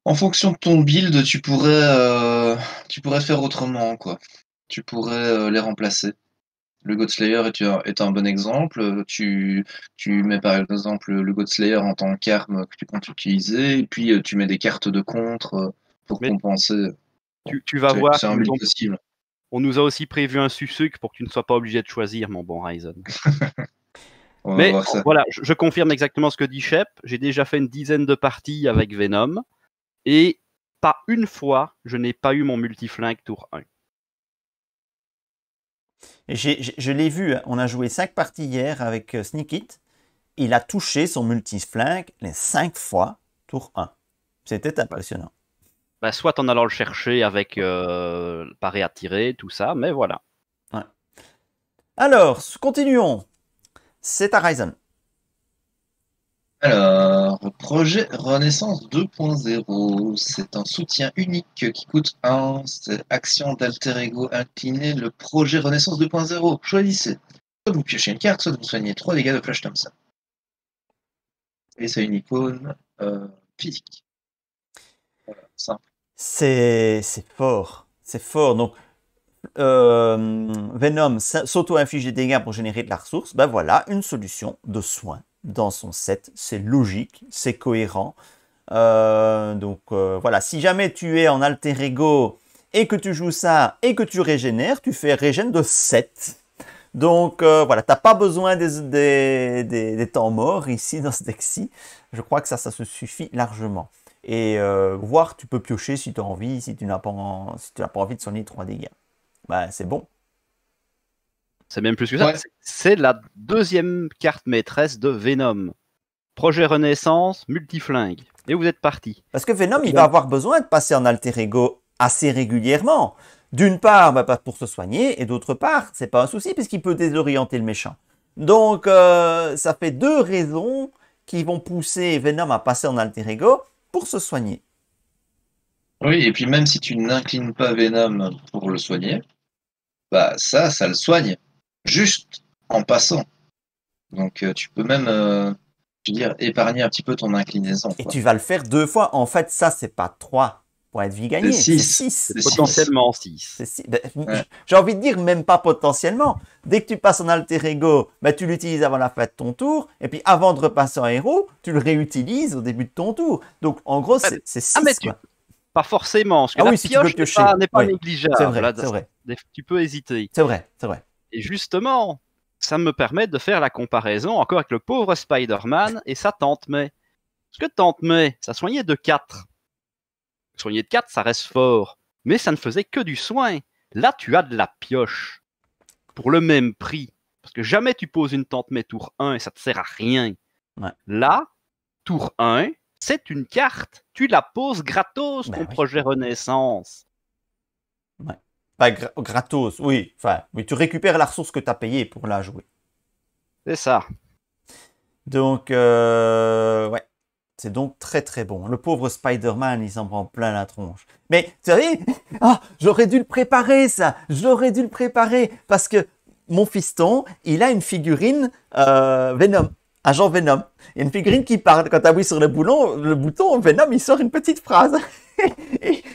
en fonction de ton build, tu pourrais, euh, tu pourrais faire autrement, quoi. Tu pourrais euh, les remplacer le Godslayer est, est un bon exemple. Tu, mets par exemple le Godslayer en tant qu'arme que tu comptes utiliser, et puis euh, tu mets des cartes de contre euh, pour compenser. Tu, vas voir. C'est un On nous a aussi prévu un Susuk pour que tu ne sois pas obligé de choisir, mon bon Ryzen. Mais voilà, je, confirme exactement ce que dit Shep. J'ai déjà fait une dizaine de parties avec Venom, et pas une fois, je n'ai pas eu mon multiflingue tour 1 je l'ai vu, hein. on a joué 5 parties hier avec euh, Sneakit. Il a touché son multi flank les 5 fois, tour 1. C'était bah, impressionnant. Bah, soit en allant le chercher avec euh, paré à tirer, tout ça, mais voilà. Alors, continuons. C'est Horizon. Alors, projet Renaissance 2.0. C'est un soutien unique qui coûte 1. C'est action d'alter ego incliné, le projet Renaissance 2.0. Choisissez. Soit vous piochez une carte, soit vous soignez 3 dégâts de Flash ça Et c'est une icône euh, physique. C'est fort. C'est fort. Donc, euh, Venom s'auto-inflige des dégâts pour générer de la ressource. Ben voilà, une solution de soins dans son set. C'est logique, c'est cohérent. Euh, donc euh, voilà, si jamais tu es en alter ego et que tu joues ça et que tu régénères, tu fais régène de 7. Donc voilà, euh, voilà, t'as pas besoin des, des, des, temps morts ici dans ce deck-ci. Je crois que ça, ça se suffit largement. Et voir, tu peux piocher si tu as envie, si tu n'as pas, envie de sonner 3 dégâts. Bah, c'est bon. C'est même plus que ça. C'est la deuxième carte maîtresse de Venom. Projet Renaissance, multiflingue. Et vous êtes parti. Parce que Venom, il va avoir besoin de passer en alter ego assez régulièrement. D'une part, bah, pour se soigner, et d'autre part, c'est pas un souci puisqu'il peut désorienter le méchant. Donc, euh, ça fait deux raisons qui vont pousser Venom à passer en alter ego pour se soigner. Oui, et puis même si tu n'inclines pas Venom pour le soigner, bah ça, ça le soigne juste en passant. Donc euh, tu peux même euh, dire épargner un petit peu ton inclinaison. Et tu vas le faire deux fois. En fait, ça, c'est pas trois points de vie gagnés. C'est six. Potentiellement six. Ben, j'ai envie de dire même pas potentiellement. Dès que tu passes en alter ego, ben, tu l'utilises avant la fin de ton tour. Et puis avant de repasser en héros, tu le réutilises au début de ton tour. Donc en gros, c'est six. Ah, mais Pas forcément. Parce que ah, la pioche n'est pas, C'est vrai, Tu peux hésiter. C'est vrai, c'est vrai. Et justement, ça me permet de faire la comparaison encore avec le pauvre Spider-Man et sa tante May. Parce que tante May, ça soignait de 4. Soigner de 4, ça reste fort. Mais ça ne faisait que du soin. Là, tu as de la pioche. Pour le même prix. Parce que jamais tu poses une tante May tour 1 et ça ne te sert à rien. Là, tour 1, c'est une carte. Tu la poses gratos, ben ton projet Renaissance. Ouais gratos, oui. Enfin, mais tu récupères la ressource que tu as payée pour la jouer. C'est ça. Donc, euh, ouais. C'est donc très très bon. Le pauvre Spider-Man, il s'en prend plein la tronche. Mais, tu sais, ah, j'aurais dû le préparer ça. J'aurais dû le préparer parce que mon fiston, il a une figurine euh, Venom. Agent Venom. Il y a une figurine qui parle. Quand tu appuies sur le, bouton, le bouton, Venom, il sort une petite phrase.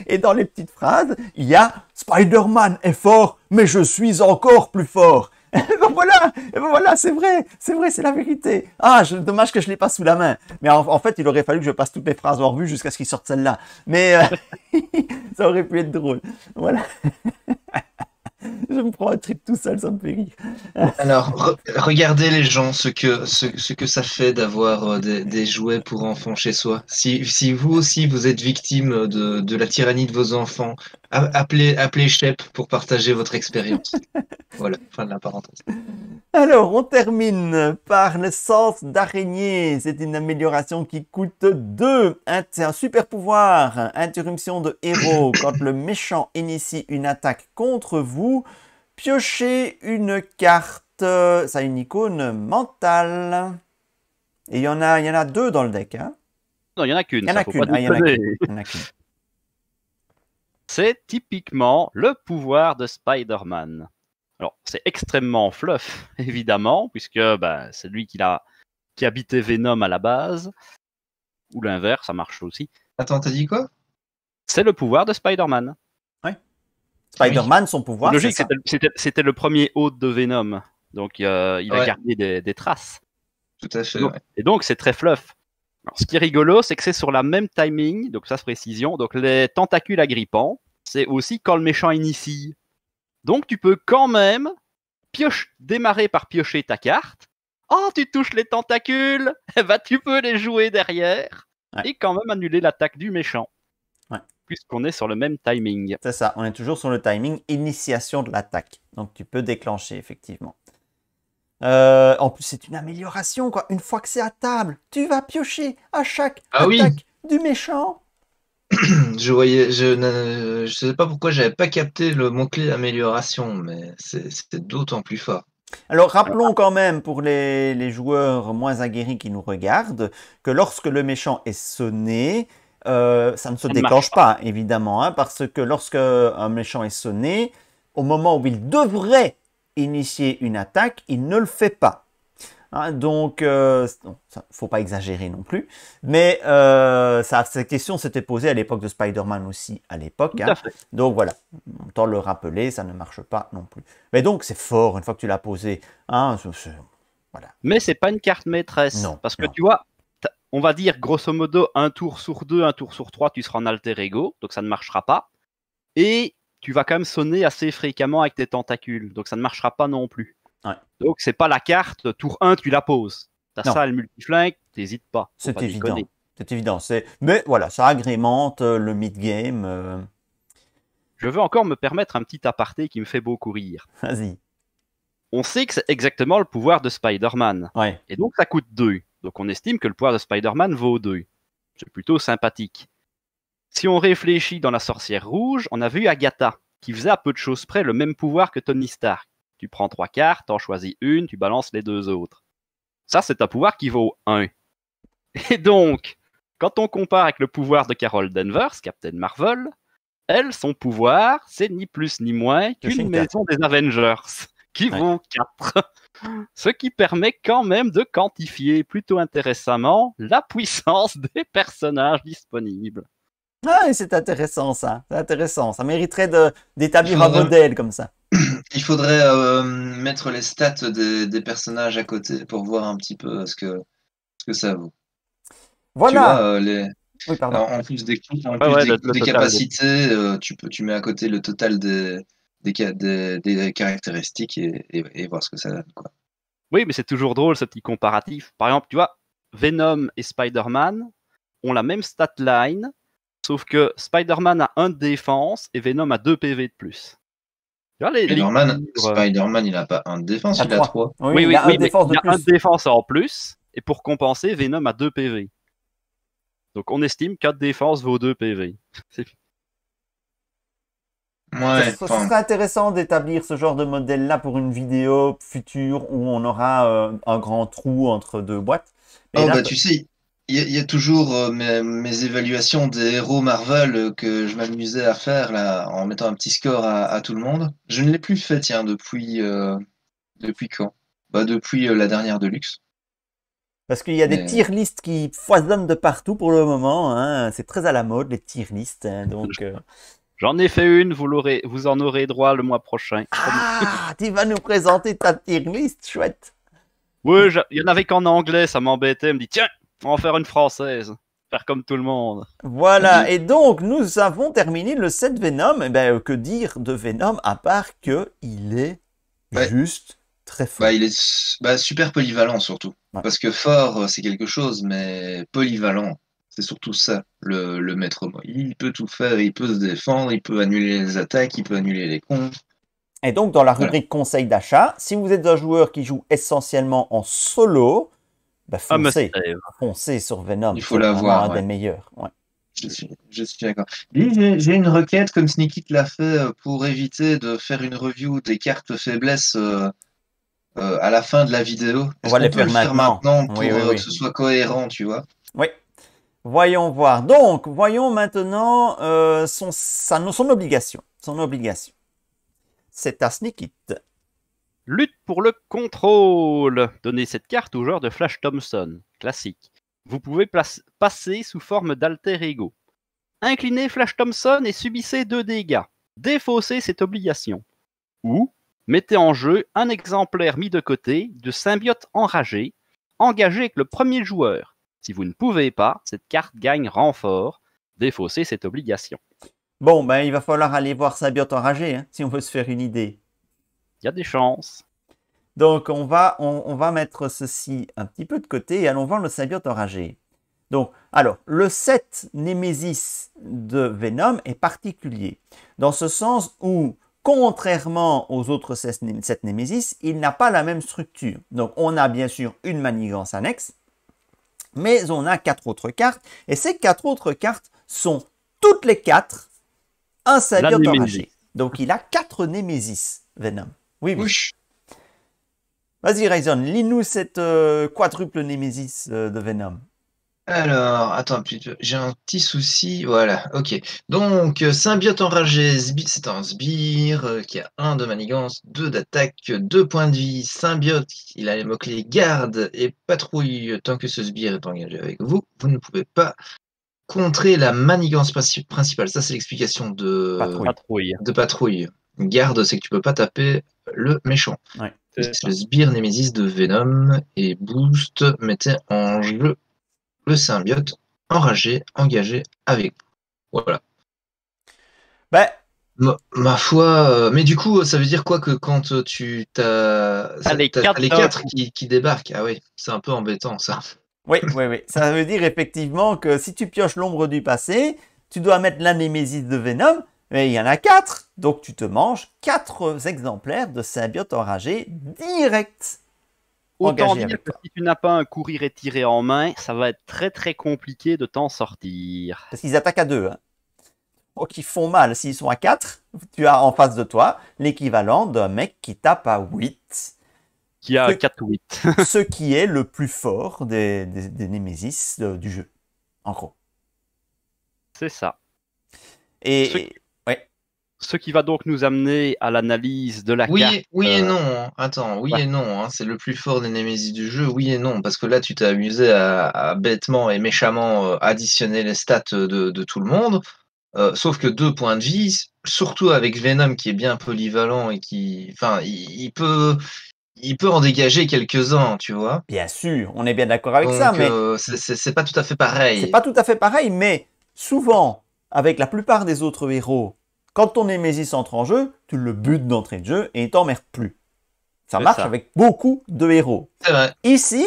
et, dans les petites phrases, il y a Spider-Man est fort, mais je suis encore plus fort. Et ben voilà, ben voilà, c'est vrai, c'est vrai, c'est la vérité. Ah, je, dommage que je l'ai pas sous la main. Mais en, fait, il aurait fallu que je passe toutes les phrases en revue jusqu'à ce qu'il sorte celle-là. Mais euh, ça aurait pu être drôle. Voilà. je me prends un trip tout seul, ça me fait Alors, regardez les gens, ce que, ce, que ça fait d'avoir euh, des, jouets pour enfants chez soi. Si, vous aussi, vous êtes victime de, de la tyrannie de vos enfants, Appelez, appelez Shep pour partager votre expérience. voilà, fin de la parenthèse. Alors, on termine par le sens d'araignée. C'est une amélioration qui coûte 2. C'est un super pouvoir. Interruption de héros. Quand le méchant initie une attaque contre vous, piochez une carte. Ça a une icône mentale. Et il y, en a, y en a deux dans le deck. Hein. non, il n'y en a qu'une. Il n'y ah, en a qu'une. C'est typiquement le pouvoir de Spider-Man. Alors, c'est extrêmement fluff, évidemment, puisque bah, c'est lui qui, a, qui habitait Venom à la base. Ou l'inverse, ça marche aussi. Attends, t'as dit quoi C'est le pouvoir de Spider-Man. Ouais. Spider-Man, son pouvoir. Logique, c'était le premier hôte de Venom. Donc, euh, il a gardé des, traces. Tout à fait. Et donc, c'est très fluff ce qui est rigolo, c'est que c'est sur la même timing, donc ça précision, donc les tentacules agrippants, c'est aussi quand le méchant initie. Donc tu peux quand même pioche, démarrer par piocher ta carte. Oh, tu touches les tentacules Va, eh ben, tu peux les jouer derrière et quand même annuler l'attaque du méchant. Puisqu'on est sur le même timing. C'est ça, on est toujours sur le timing initiation de l'attaque. Donc tu peux déclencher effectivement. Euh, en plus, c'est une amélioration, quoi. Une fois que c'est à table, tu vas piocher à chaque ah attaque du méchant. je voyais, je ne sais pas pourquoi j'avais pas capté le mot-clé amélioration, mais c'est d'autant plus fort. Alors rappelons quand même pour les, joueurs moins aguerris qui nous regardent que lorsque le méchant est sonné, euh, ça ne se déclenche pas, évidemment, hein, parce que lorsque un méchant est sonné, au moment où il devrait initier une attaque, il ne le fait pas. Hein, donc, euh, ne faut pas exagérer non plus. Mais euh, ça, cette question s'était posée à l'époque de Spider-Man aussi, à l'époque. Hein. Donc voilà, on le rappeler, ça ne marche pas non plus. Mais donc, c'est fort une fois que tu l'as posé. Hein, ce n'est voilà. Mais c'est pas une carte maîtresse. parce que tu vois, on va dire grosso modo un tour sur deux, un tour sur trois, tu seras en alter ego, donc ça ne marchera pas. Et tu vas quand même sonner assez fréquemment avec tes tentacules. Donc ça ne marchera pas non plus. Donc c'est pas la carte, tour 1, tu la poses. T'as ça, le multiflingue, t'hésites pas. C'est évident. C'est évident. Mais voilà, ça agrémente euh, le mid-game. Euh. Je veux encore me permettre un petit aparté qui me fait beaucoup rire. Vas-y. On sait que c'est exactement le pouvoir de Spider-Man. Et donc ça coûte 2. Donc on estime que le pouvoir de Spider-Man vaut 2. C'est plutôt sympathique. Si on réfléchit dans La Sorcière Rouge, on a vu Agatha, qui faisait à peu de choses près le même pouvoir que Tony Stark. Tu prends trois cartes, t'en choisis une, tu balances les deux autres. Ça, c'est un pouvoir qui vaut 1. Et donc, quand on compare avec le pouvoir de Carol Danvers, Captain Marvel, elle, son pouvoir, c'est ni plus ni moins qu'une maison des Avengers, qui vaut 4. Ce qui permet quand même de quantifier plutôt intéressamment la puissance des personnages disponibles. Ah, c'est intéressant ça. intéressant. Ça mériterait d'établir un modèle comme ça. Il faudrait euh, mettre les stats des, des, personnages à côté pour voir un petit peu ce que, ce que ça vaut. Voilà. Euh, les... en plus des, capacités, euh, tu, peux, tu mets à côté le total des, des, caractéristiques et, et, et, voir ce que ça donne. Quoi. Oui, mais c'est toujours drôle ce petit comparatif. Par exemple, tu vois, Venom et Spider-Man ont la même stat line, Sauf que Spider-Man a 1 de défense et Venom a 2 PV de plus. Euh, Spider-Man, il n'a pas 1 de défense, il a 3. Oui, il a 1 défense, de défense en plus. Et pour compenser, Venom a 2 PV. Donc on estime 4 défenses vaut 2 PV. Ouais, ce, serait intéressant d'établir ce genre de modèle-là pour une vidéo future où on aura euh, un grand trou entre deux boîtes. oh, bah, tu sais, il y, a toujours euh, mes, évaluations des héros Marvel euh, que je m'amusais à faire là, en mettant un petit score à, tout le monde. Je ne l'ai plus fait, tiens, depuis, euh, depuis quand bah, Depuis la dernière Deluxe. Parce qu'il y a des tier lists qui foisonnent de partout pour le moment. Hein. C'est très à la mode, les tier lists. Hein, donc. J'en ai fait une, vous, l'aurez, vous en aurez droit le mois prochain. Ah, tu vas nous présenter ta tier list, chouette. Oui, il y en avait qu'en anglais, ça m'embêtait. Elle me dit tiens, on en faire une française. Faire comme tout le monde. Voilà, et donc nous avons terminé le set Venom. Et eh ben, que dire de Venom à part que il est juste très fort. Bah, il est bah, super polyvalent surtout. Parce que fort, euh, c'est quelque chose, mais polyvalent, c'est surtout ça, le, maître mot. Il peut tout faire, il peut se défendre, il peut annuler les attaques, il peut annuler les comptes. Et donc, dans la rubrique conseil d'achat, si vous êtes un joueur qui joue essentiellement en solo, bah, ah, foncez, sur Venom. Il faut l'avoir. Un des meilleurs. Je suis, d'accord. J'ai une requête, comme Sneakit l'a fait, euh, pour éviter de faire une review des cartes faiblesses euh, euh, à la fin de la vidéo. On va les faire maintenant, pour que ce soit cohérent, tu vois. Oui. Voyons voir. Donc, voyons maintenant son, obligation. Son obligation. C'est à Sneakit. Lutte pour le contrôle. Donnez cette carte au joueur de Flash Thompson. Classique. Vous pouvez passer sous forme d'alter ego. Inclinez Flash Thompson et subissez deux dégâts. Défaussez cette obligation. Ou mettez en jeu un exemplaire mis de côté de symbiote enragé, engagé avec le premier joueur. Si vous ne pouvez pas, cette carte gagne renfort. Défaussez cette obligation. Bon, ben il va falloir aller voir symbiote enragé hein, si on veut se faire une idée. Il y a des chances. Donc on va, on, va mettre ceci un petit peu de côté et allons voir le symbiote enragé. Donc, alors, le 7 Némésis de Venom est particulier, dans ce sens où, contrairement aux autres 7 Némésis, il n'a pas la même structure. Donc, on a bien sûr une manigance annexe, mais on a quatre autres cartes, et ces quatre autres cartes sont toutes les quatre un symbiote enragé. Donc, il a quatre Némésis Venom. Oui, Vas-y, Ryzen, lis-nous cette euh, quadruple Némésis euh, de Venom. Alors, attends, euh, j'ai un petit souci. Voilà, ok. Donc, symbiote enragé, c'est un sbire qui a un de manigance, deux d'attaque, deux points de vie. Symbiote, il a les mots-clés garde et patrouille. Tant que ce sbire est engagé avec vous, vous ne pouvez pas contrer la manigance principale. Ça, c'est l'explication De patrouille garde, c'est que tu peux pas taper le méchant. le sbire Némésis de Venom et Boost mettait en jeu le symbiote enragé, engagé avec. Voilà. Bah. Ma, foi, euh, mais du coup, euh, ça veut dire quoi que quand euh, tu t'as, ah, les, quatre, qui, débarquent Ah oui, c'est un peu embêtant ça. Oui, oui, oui. Ça veut dire effectivement que si tu pioches l'ombre du passé, tu dois mettre la Némésis de Venom, mais il y en a quatre, donc tu te manges quatre exemplaires de symbiote enragé direct. Autant dire que si tu n'as pas un courrier étiré en main, ça va être très très compliqué de t'en sortir. Parce qu'ils attaquent à deux. Hein. Donc ils font mal. S'ils sont à quatre, tu as en face de toi l'équivalent d'un mec qui tape à 8. Qui a 4 8. ce qui est le plus fort des, des, Némésis euh, du jeu, en gros. C'est ça. Et, ce qui va donc nous amener à l'analyse de la oui, carte. Oui et euh, non. Attends, oui et non. Hein, c'est le plus fort des némésis du jeu. Oui et non. Parce que là, tu t'es amusé à, bêtement et méchamment euh, additionner les stats de, tout le monde. Euh, sauf que deux points de vie, surtout avec Venom qui est bien polyvalent et qui. Enfin, il, peut. Il peut en dégager quelques-uns, tu vois. Bien sûr, on est bien d'accord avec ça, mais. c'est pas tout à fait pareil. C'est pas tout à fait pareil, mais souvent, avec la plupart des autres héros, quand ton Némésis entre en jeu, tu le butes d'entrée de jeu et il t'emmerde plus. Ça marche avec beaucoup de héros. Ici,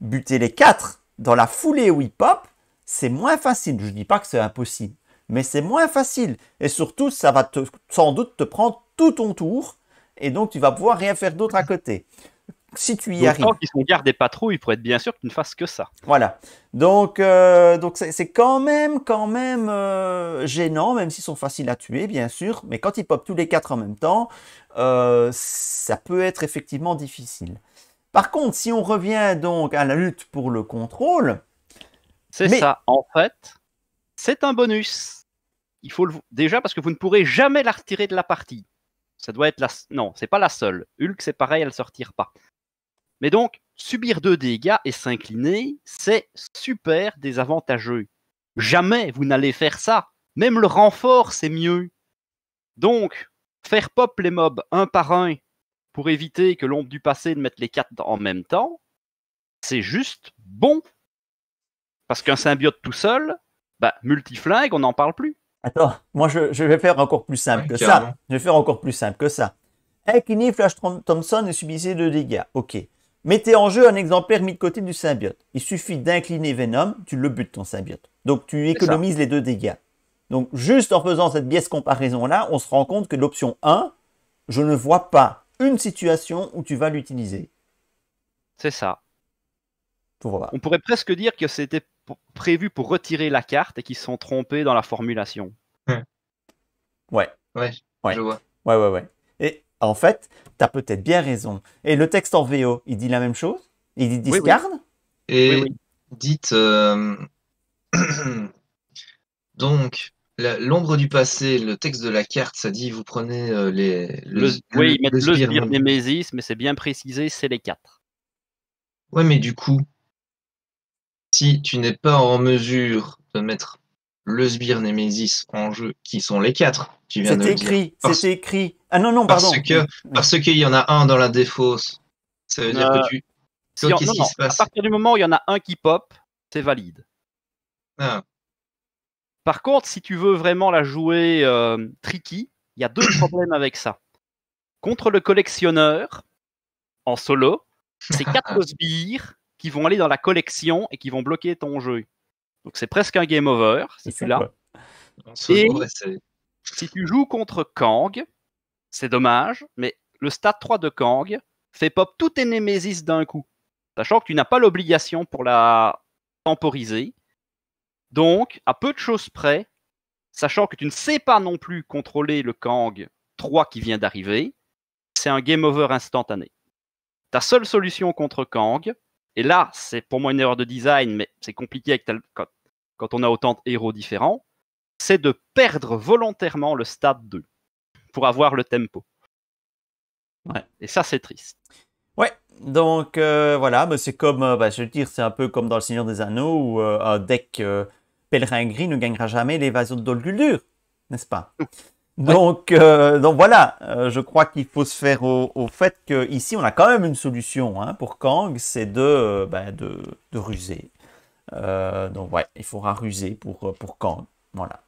buter les quatre dans la foulée où il pop, c'est moins facile. Je ne dis pas que c'est impossible, mais c'est moins facile. Et surtout, ça va sans doute te prendre tout ton tour et donc tu vas pouvoir rien faire d'autre à côté si tu y arrives. Tant qu'ils sont pas trop, patrouilles, pour être bien sûr que tu ne fasses que ça. Voilà. Donc, euh, donc c'est quand même, quand même euh, gênant, même s'ils sont faciles à tuer, bien sûr. Mais quand ils popent tous les quatre en même temps, euh, ça peut être effectivement difficile. Par contre, si on revient donc à la lutte pour le contrôle. C'est ça. En fait, c'est un bonus. Il faut Déjà parce que vous ne pourrez jamais la retirer de la partie. Ça doit être la. Non, c'est pas la seule. Hulk, c'est pareil, elle ne sortira pas. Mais donc, subir deux dégâts et s'incliner, c'est super désavantageux. Jamais vous n'allez faire ça. Même le renfort, c'est mieux. Donc, faire pop les mobs un par un pour éviter que l'ombre du passé ne mette les quatre en même temps, c'est juste bon. Parce qu'un symbiote tout seul, bah, multiflingue, on n'en parle plus. Attends, moi je, vais faire encore plus simple que ça. Je vais faire encore plus simple que ça. Kini, Flash Thompson et subissez deux dégâts. Ok. Mettez en jeu un exemplaire mis de côté du symbiote. Il suffit d'incliner Venom, tu le butes ton symbiote. Donc tu économises les deux dégâts. Donc juste en faisant cette biaise comparaison-là, on se rend compte que l'option 1, je ne vois pas une situation où tu vas l'utiliser. C'est ça. On pourrait presque dire que c'était prévu pour retirer la carte et qu'ils sont trompés dans la formulation. Ouais. Ouais. ouais. Je vois. Ouais, ouais, ouais en fait, tu as peut-être bien raison. Et le texte en VO, il dit la même chose Il dit discarde Et dites. Euh, donc, l'ombre du passé, le texte de la carte, ça dit vous prenez euh, les. oui, ils mettent le mais c'est bien précisé, c'est les quatre. Ouais, mais du coup, si tu n'es pas en mesure de mettre le sbire nemesis en jeu, qui sont les quatre. Tu viens c'est écrit, c'est écrit. Ah non, non, pardon. Parce que parce qu'il y en a un dans la défausse. Ça veut dire que euh, tu. à partir du moment où il y en a un qui pop, c'est valide. Ah. Par contre, si tu veux vraiment la jouer euh, tricky, il y a deux problèmes avec ça. Contre le collectionneur, en solo, c'est quatre sbires qui vont aller dans la collection et qui vont bloquer ton jeu. Donc c'est presque un game over si tu l'as. Et si tu joues contre Kang, c'est dommage, mais le stade 3 de Kang fait pop tout tes Némésis d'un coup, sachant que tu n'as pas l'obligation pour la temporiser. Donc, à peu de choses près, sachant que tu ne sais pas non plus contrôler le Kang 3 qui vient d'arriver, c'est un game over instantané. Ta seule solution contre Kang, et là, c'est pour moi une erreur de design, mais c'est compliqué avec quand, on a autant d'héros différents, c'est de perdre volontairement le stade 2 pour avoir le tempo. Ouais. Et ça, c'est triste. Ouais, donc euh, voilà, mais c'est comme, euh, bah, je veux dire, c'est un peu comme dans Le Seigneur des Anneaux où euh, un deck pèlerin gris ne gagnera jamais l'évasion de Dol Guldur, n'est-ce pas donc, euh, donc voilà, euh, je crois qu'il faut se faire au, fait qu'ici, on a quand même une solution hein, pour Kang, c'est de, euh, ben, de, ruser. donc ouais, il faudra ruser pour, pour Kang. Voilà.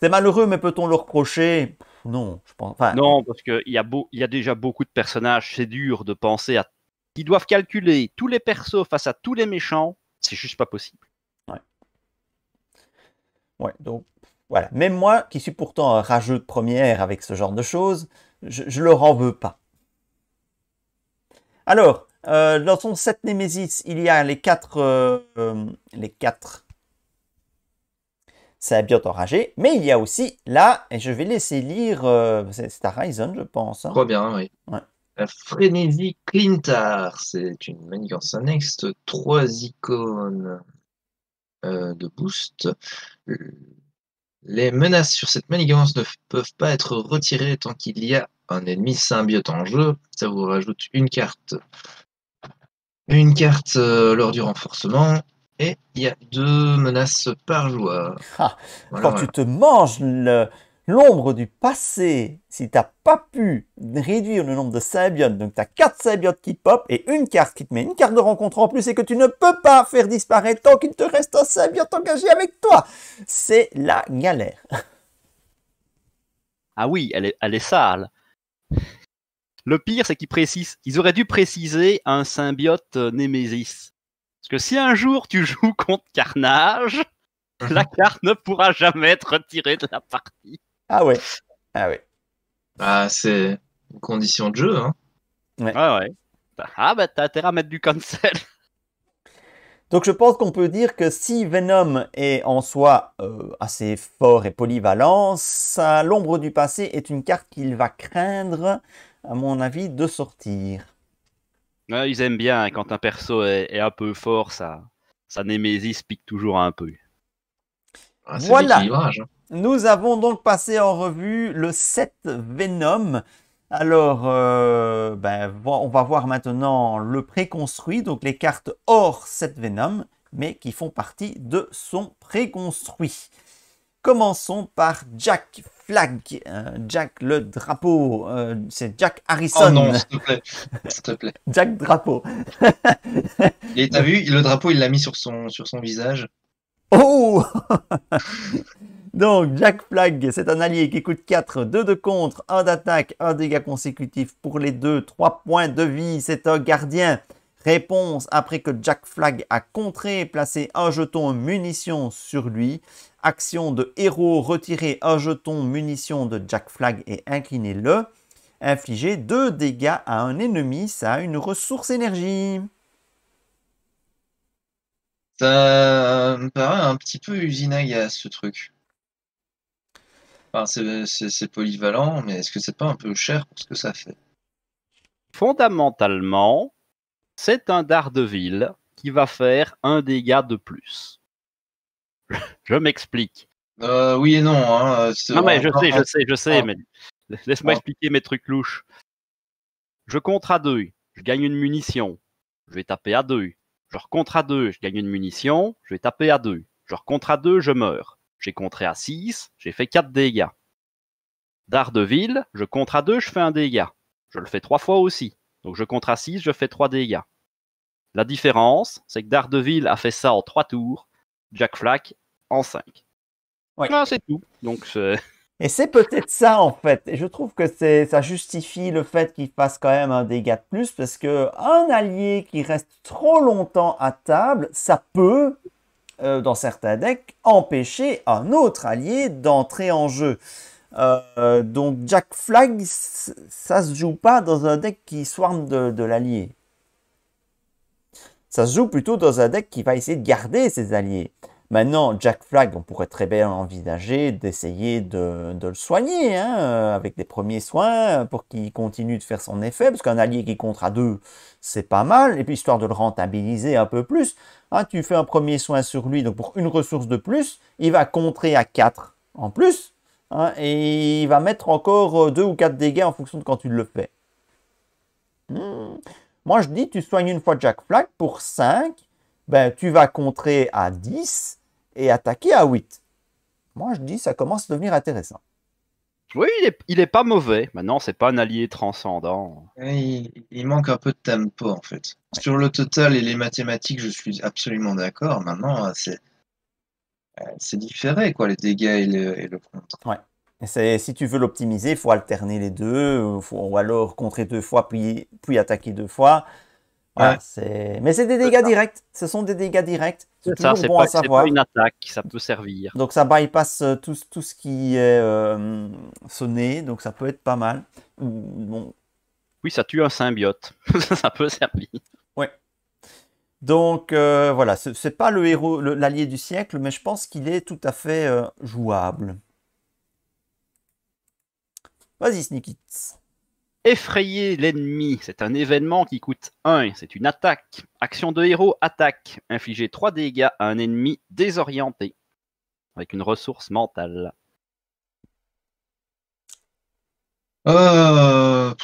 C'est malheureux, mais peut-on le reprocher Non, je pense non, parce qu'il y, a beau, y a déjà beaucoup de personnages, c'est dur de penser à... Ils doivent calculer tous les persos face à tous les méchants, c'est juste pas possible. Ouais. Ouais, donc voilà. Même moi, qui suis pourtant rageux de première avec ce genre de choses, je ne leur en veux pas. Alors, euh, dans son 7 Némésis, il y a les quatre... Euh, euh, les quatre bientôt enragés, mais il y a aussi là, et je vais laisser lire, c'est c'est Horizon, je pense. Hein. Très bien, oui. La frénésie Clintar, c'est une manigance annexe, trois icônes de boost. Les menaces sur cette manigance ne peuvent pas être retirées tant qu'il y a un ennemi symbiote en jeu. Ça vous rajoute une carte, une carte euh, lors du renforcement. Et il y a deux menaces par joueur. Ah, quand tu te manges le, l'ombre du passé, si t'as pas pu réduire le nombre de symbiotes, donc t'as quatre symbiotes qui pop et une carte qui te met une carte de rencontre en plus et que tu ne peux pas faire disparaître tant qu'il te reste un symbiote engagé avec toi, c'est la galère. Ah oui, elle est, elle est sale. Le pire, c'est qu'ils précisent, ils auraient dû préciser un symbiote euh, Némésis. Parce que si un jour tu joues contre Carnage, la carte ne pourra jamais être retirée de la partie. Ah ouais. Ah ouais. Bah, c'est une condition de jeu. Hein. Ouais. Ah ouais. Bah, ah bah t'as intérêt à mettre du cancel. Donc je pense qu'on peut dire que si Venom est en soi euh, assez fort et polyvalent, l'ombre du passé est une carte qu'il va craindre, à mon avis, de sortir. Ouais, ah, ils aiment bien hein, quand un perso est, un peu fort, ça, sa némésis pique toujours un peu. Ah, voilà. Nous avons donc passé en revue le 7 Venom. Alors, euh, ben, on va voir maintenant le préconstruit, donc les cartes hors 7 Venom, mais qui font partie de son préconstruit. Commençons par Jack Flag, hein, Jack le drapeau, euh, c'est Jack Harrison. Oh non, s'il te plaît, s'il te plaît. Jack drapeau. Et t'as vu, le drapeau, il l'a mis sur son, sur son visage. Oh Donc, Jack Flag, c'est un allié qui coûte 4, 2 de contre, 1 d'attaque, 1 dégât consécutif pour les deux, 3 points de vie, c'est un gardien. Réponse, après que Jack Flag a contré, placé un jeton munition sur lui. Action de héros, retirer un jeton munition de Jack Flag et incliner le Infliger 2 dégâts à un ennemi, ça a une ressource énergie. Ça me paraît un petit peu usine ce truc c'est polyvalent, mais est-ce que c'est pas un peu cher pour ce que ça fait Fondamentalement, c'est un ville qui va faire un dégât de plus. je m'explique. Euh, oui et non. Hein, mais je sais, je sais, je sais, mais laisse-moi expliquer mes trucs louches. Je compte à deux, je gagne une munition, je vais taper à deux. Je contre à deux, je gagne une munition, je vais taper à deux. Je contre à deux, je meurs. J'ai contré à 6, j'ai fait 4 dégâts. D'Ardeville, je contre à 2, je fais un dégât. Je le fais 3 fois aussi. Donc je contre à 6, je fais 3 dégâts. La différence, c'est que D'Ardeville a fait ça en 3 tours, Jack Flack en 5. Ouais. Ah, c'est tout. Et c'est peut-être ça en fait. Et je trouve que ça justifie le fait qu'il fasse quand même un dégât de plus parce qu'un allié qui reste trop longtemps à table, ça peut euh, dans certains decks, empêcher un autre allié d'entrer en jeu. Euh, donc Jack Flag, ça se joue pas dans un deck qui swarm de, de l'allié. Ça se joue plutôt dans un deck qui va essayer de garder ses alliés. Maintenant, Jack Flag, on pourrait très bien envisager d'essayer de, le soigner hein, euh, avec des premiers soins euh, pour qu'il continue de faire son effet, parce qu'un allié qui compte à deux, c'est pas mal. Et puis, histoire de le rentabiliser un peu plus, hein, tu fais un premier soin sur lui, donc pour une ressource de plus, il va contrer à 4 en plus, hein, et il va mettre encore 2 euh, ou 4 dégâts en fonction de quand tu le fais. Hmm. Moi, je dis, tu soignes une fois Jack Flag pour 5, ben, tu vas contrer à 10 et attaquer à 8. Moi, je dis, ça commence à devenir intéressant. Oui, il est, pas mauvais. Maintenant, c'est pas un allié transcendant. Il, manque un peu de tempo, en fait. Sur le total et les mathématiques, je suis absolument d'accord. Maintenant, c'est c'est différé, quoi, les dégâts et le, si tu veux l'optimiser, il faut alterner les deux, ou alors contrer deux fois, puis, puis attaquer deux fois. Mais c'est des dégâts directs. Ce sont des dégâts directs. C'est bon pas, à savoir. une attaque, ça peut servir. Donc ça bypass euh, tout, tout ce qui est sonné, euh, donc ça peut être pas mal. Bon. Oui, ça tue un symbiote. ça peut servir. Ouais. Donc euh, voilà, c'est pas le héros, l'allié du siècle, mais je pense qu'il est tout à fait jouable. Vas-y, Snikits. Effrayer l'ennemi, c'est un événement qui coûte 1, c'est une attaque. Action de héros, attaque. Infliger 3 dégâts à un ennemi désorienté. Avec une ressource mentale. Euh,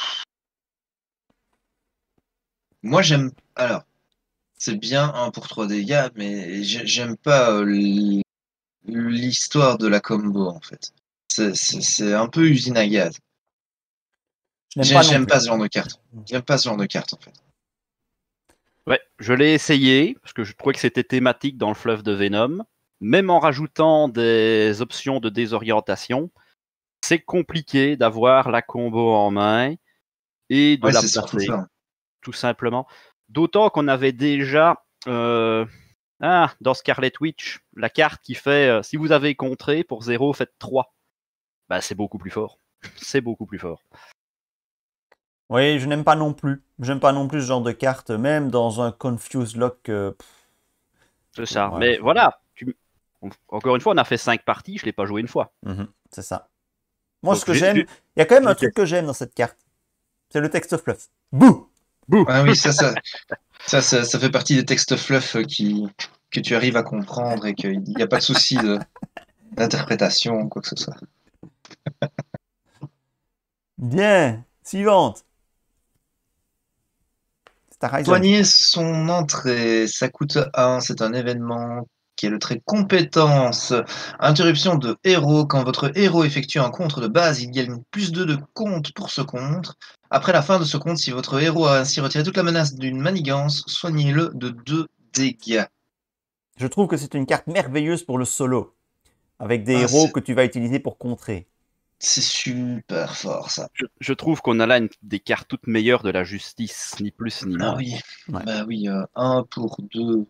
Moi j'aime... Alors, c'est bien 1 pour 3 dégâts, mais j'aime pas euh, l'histoire de la combo en fait. C'est un peu usine à gaz. Je pas, pas ce genre de carte. J'aime pas ce genre de carte en fait. Ouais, je l'ai essayé parce que je trouvais que c'était thématique dans le fleuve de Venom. Même en rajoutant des options de désorientation, c'est compliqué d'avoir la combo en main et de la porter. Tout simplement. D'autant qu'on avait déjà euh, ah, dans Scarlet Witch la carte qui fait euh, si vous avez contré pour 0, faites 3. Bah, c'est beaucoup plus fort. c'est beaucoup plus fort. Oui, je n'aime pas non plus. J'aime pas non plus ce genre de carte, même dans un Confused Lock. Euh, c'est ça. Mais voilà, encore une fois, on a fait 5 parties, je ne l'ai pas joué une fois. Mhm, c'est ça. Moi, ce que j'aime, il y a quand même un truc que j'aime dans cette carte. C'est le texte fluff. Bouh Bouh Ah oui, ça ça, ça, ça, fait partie des textes fluff euh, qui, que tu arrives à comprendre et qu'il n'y a pas de souci d'interprétation ou quoi que ce soit. Bien, suivante. Soignez son entrée, ça coûte 1, c'est un événement qui est le trait compétence. Interruption de héros. Quand votre héros effectue un contre de base, il gagne plus 2 de compte pour ce contre. Après la fin de ce compte, si votre héros a ainsi retiré toute la menace d'une manigance, soignez-le de 2 dégâts. Je trouve que c'est une carte merveilleuse pour le solo, avec des ah, héros que tu vas utiliser pour contrer. C'est super fort, ça. Je, trouve qu'on a là une des cartes toutes meilleures de la justice, ni plus ni ah moins. Ah oui, bah oui, euh, un pour deux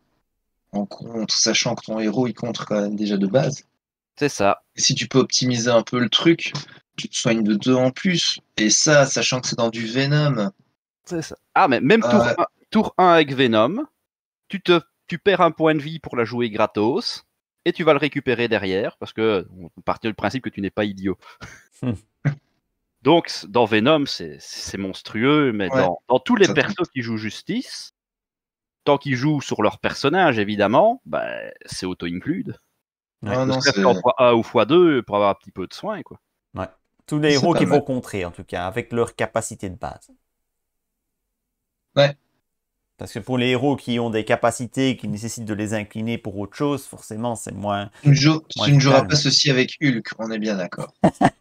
en contre, sachant que ton héros il contre quand même déjà de base. C'est ça. si tu peux optimiser un peu le truc, tu te soignes de deux en plus. Et ça, sachant que c'est dans du Venom. C'est ça. Ah, mais même tour, 1, euh, avec Venom, tu, te, tu perds un point de vie pour la jouer gratos et tu vas le récupérer derrière, parce que on partir du principe que tu n'es pas idiot. Hmm. Donc, dans Venom, c'est monstrueux, mais dans, tous les persos qui jouent justice, tant qu'ils jouent sur leur personnage, évidemment, bah, c'est auto-include. Ouais, ah en 1 ou x2 pour avoir un petit peu de soin. Quoi. Ouais. Tous les héros qu'ils vont contrer, en tout cas, avec leur capacité de base. Ouais. Parce que pour les héros qui ont des capacités qui nécessitent de les incliner pour autre chose, forcément, c'est moins. Tu ne, joueras pas ceci avec Hulk, on est bien d'accord.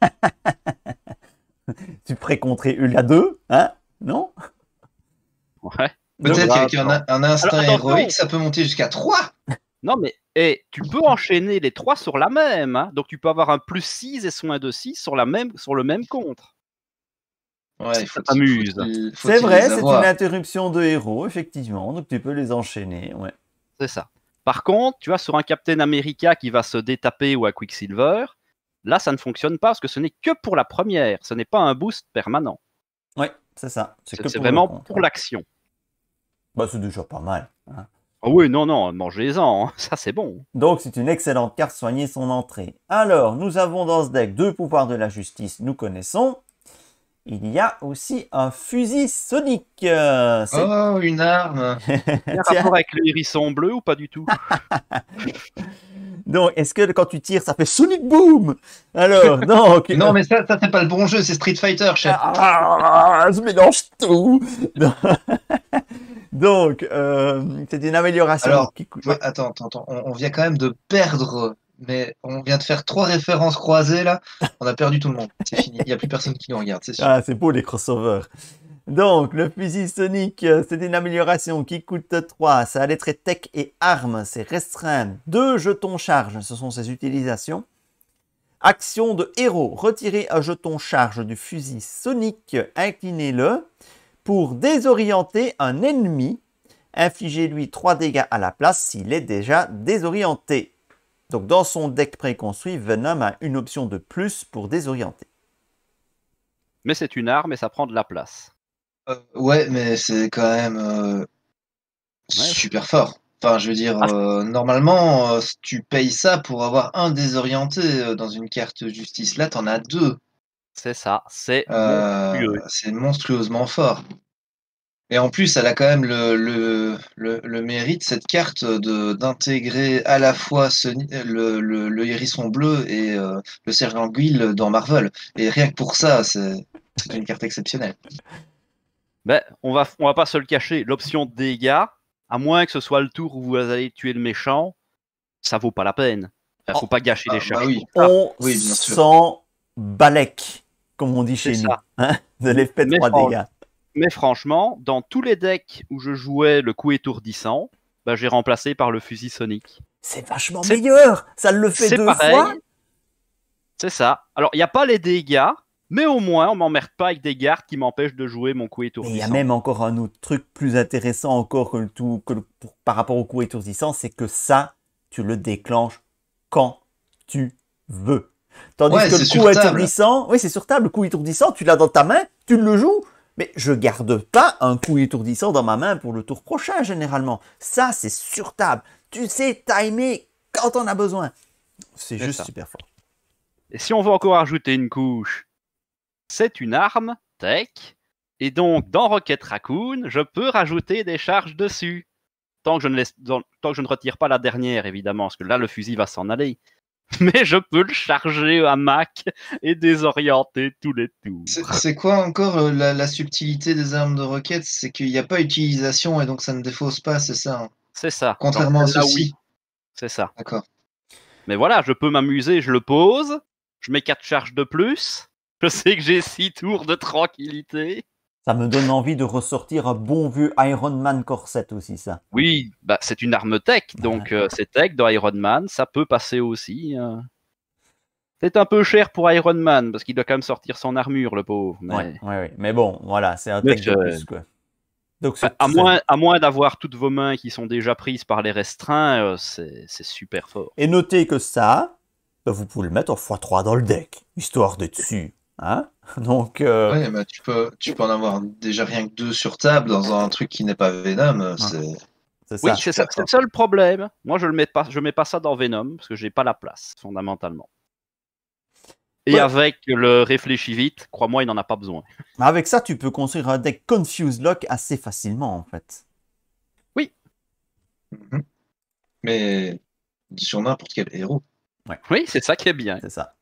tu précontrais Hulk à deux, hein Non Ouais. Peut-être qu'avec un, instant, héroïque, ça peut monter jusqu'à trois Non, mais et eh, tu peux enchaîner les trois sur la même. Hein. Donc tu peux avoir un plus 6 et soin de 6 sur, la même, sur le même contre amuse. C'est vrai, c'est une interruption de héros, effectivement. Donc tu peux les enchaîner. Ouais. C'est ça. Par contre, tu vois, sur un Captain America qui va se détaper ou à Quicksilver, là, ça ne fonctionne pas parce que ce n'est que pour la première. Ce n'est pas un boost permanent. Oui, c'est ça. C'est vraiment pour l'action. Bah, c'est déjà pas mal. Hein. Ah oui, non, non, mangez-en, hein. ça c'est bon. Donc c'est une excellente carte, soigner son entrée. Alors, nous avons dans ce deck deux pouvoirs de la justice, nous connaissons il y a aussi un fusil Sonic. Euh, oh, une arme. Il y a rapport avec le hérisson bleu ou pas du tout Donc, est-ce que quand tu tires, ça fait Sonic Boom Alors, non. non, mais ça, ça c'est pas le bon jeu, c'est Street Fighter, chef. Ah, ah, ah je mélange tout. Donc, euh, c'est une amélioration. Alors, qui... attends, attends, on, vient quand même de perdre mais on vient de faire trois références croisées là. On a perdu tout le monde. C'est fini. Il n'y a plus personne qui nous regarde. C'est sûr. Ah, c'est beau les crossovers. Donc, le fusil Sonic, euh, c'est une amélioration qui coûte 3. Ça a très tech et armes. C'est restreint. Deux jetons charge, ce sont ses utilisations. Action de héros. Retirez un jeton charge du fusil Sonic. Inclinez-le pour désorienter un ennemi. Infligez-lui trois dégâts à la place s'il est déjà désorienté. Donc dans son deck préconstruit, Venom a une option de plus pour désorienter. Mais c'est une arme et ça prend de la place. Euh, ouais, mais c'est quand même euh, super fort. Enfin, je veux dire, ah. euh, normalement, tu payes ça pour avoir un désorienté dans une carte justice. Là, t'en as deux. C'est ça, c'est C'est monstrueusement fort. Et en plus, elle a quand même le, le, le, mérite, cette carte, d'intégrer à la fois ce, le, hérisson bleu et euh, le sergent Guil dans Marvel. Et rien que pour ça, c'est une carte exceptionnelle. Ben, on va, on va pas se le cacher, l'option dégâts, à moins que ce soit le tour où vous allez tuer le méchant, ça vaut pas la peine. Il faut oh. pas gâcher les ah, bah charges. oui. On ah, sent Balek, comme on dit chez nous, hein de 3 dégâts. Mais franchement, dans tous les decks où je jouais le coup étourdissant, bah, j'ai remplacé par le fusil Sonic. C'est vachement meilleur Ça le fait deux fois C'est ça. Alors, il n'y a pas les dégâts, mais au moins, on m'emmerde pas avec des gardes qui m'empêchent de jouer mon coup étourdissant. Il y a même encore un autre truc plus intéressant encore que tout, par rapport au coup étourdissant, c'est que ça, tu le déclenches quand tu veux. Tandis que le coup étourdissant, oui, c'est sur table, le coup étourdissant, tu l'as dans ta main, tu le joues, mais je garde pas un coup étourdissant dans ma main pour le tour prochain, généralement. Ça, c'est sur table. Tu sais timer quand on a besoin. C'est juste super fort. Et si on veut encore ajouter une couche, c'est une arme tech. Et donc, dans Rocket Raccoon, je peux rajouter des charges dessus. Tant je tant que je ne retire pas la dernière, évidemment, parce que là, le fusil va s'en aller. mais je peux le charger à Mac et désorienter tous les tours. C'est quoi encore euh, la, subtilité des armes de roquettes C'est qu'il n'y a pas utilisation et donc ça ne défausse pas, c'est ça hein? C'est ça. Contrairement à ça Oui. C'est ça. D'accord. Mais voilà, je peux m'amuser, je le pose, je mets 4 charges de plus, je sais que j'ai 6 tours de tranquillité. Ça me donne envie de ressortir un bon vieux Iron Man corset aussi, ça. Oui, bah, c'est une arme tech, donc euh, c'est tech dans Iron Man, ça peut passer aussi. Hein. C'est un peu cher pour Iron Man, parce qu'il doit quand même sortir son armure, le pauvre. Mais, mais bon, voilà, c'est un tech de plus, Donc, à, moins, à d'avoir toutes vos mains qui sont déjà prises par les restreints, euh, c'est super fort. Et notez que ça, bah, vous pouvez le mettre en x3 dans le deck, histoire de dessus Hein? donc, euh, ouais, mais tu, peux, tu peux en avoir déjà rien que deux sur table dans un truc qui n'est pas Venom. Euh, c'est... ça. Oui, c'est, ça, seul le problème. Moi, je ne mets, pas, je mets pas ça dans Venom parce que j'ai pas la place, fondamentalement. Et avec le réfléchis vite, crois-moi, il n'en a pas besoin. Avec ça, tu peux construire un deck Confuse Lock assez facilement, en fait. Oui. Mhm. Mais sur n'importe quel héros. Oui, c'est ça qui est bien. C'est ça.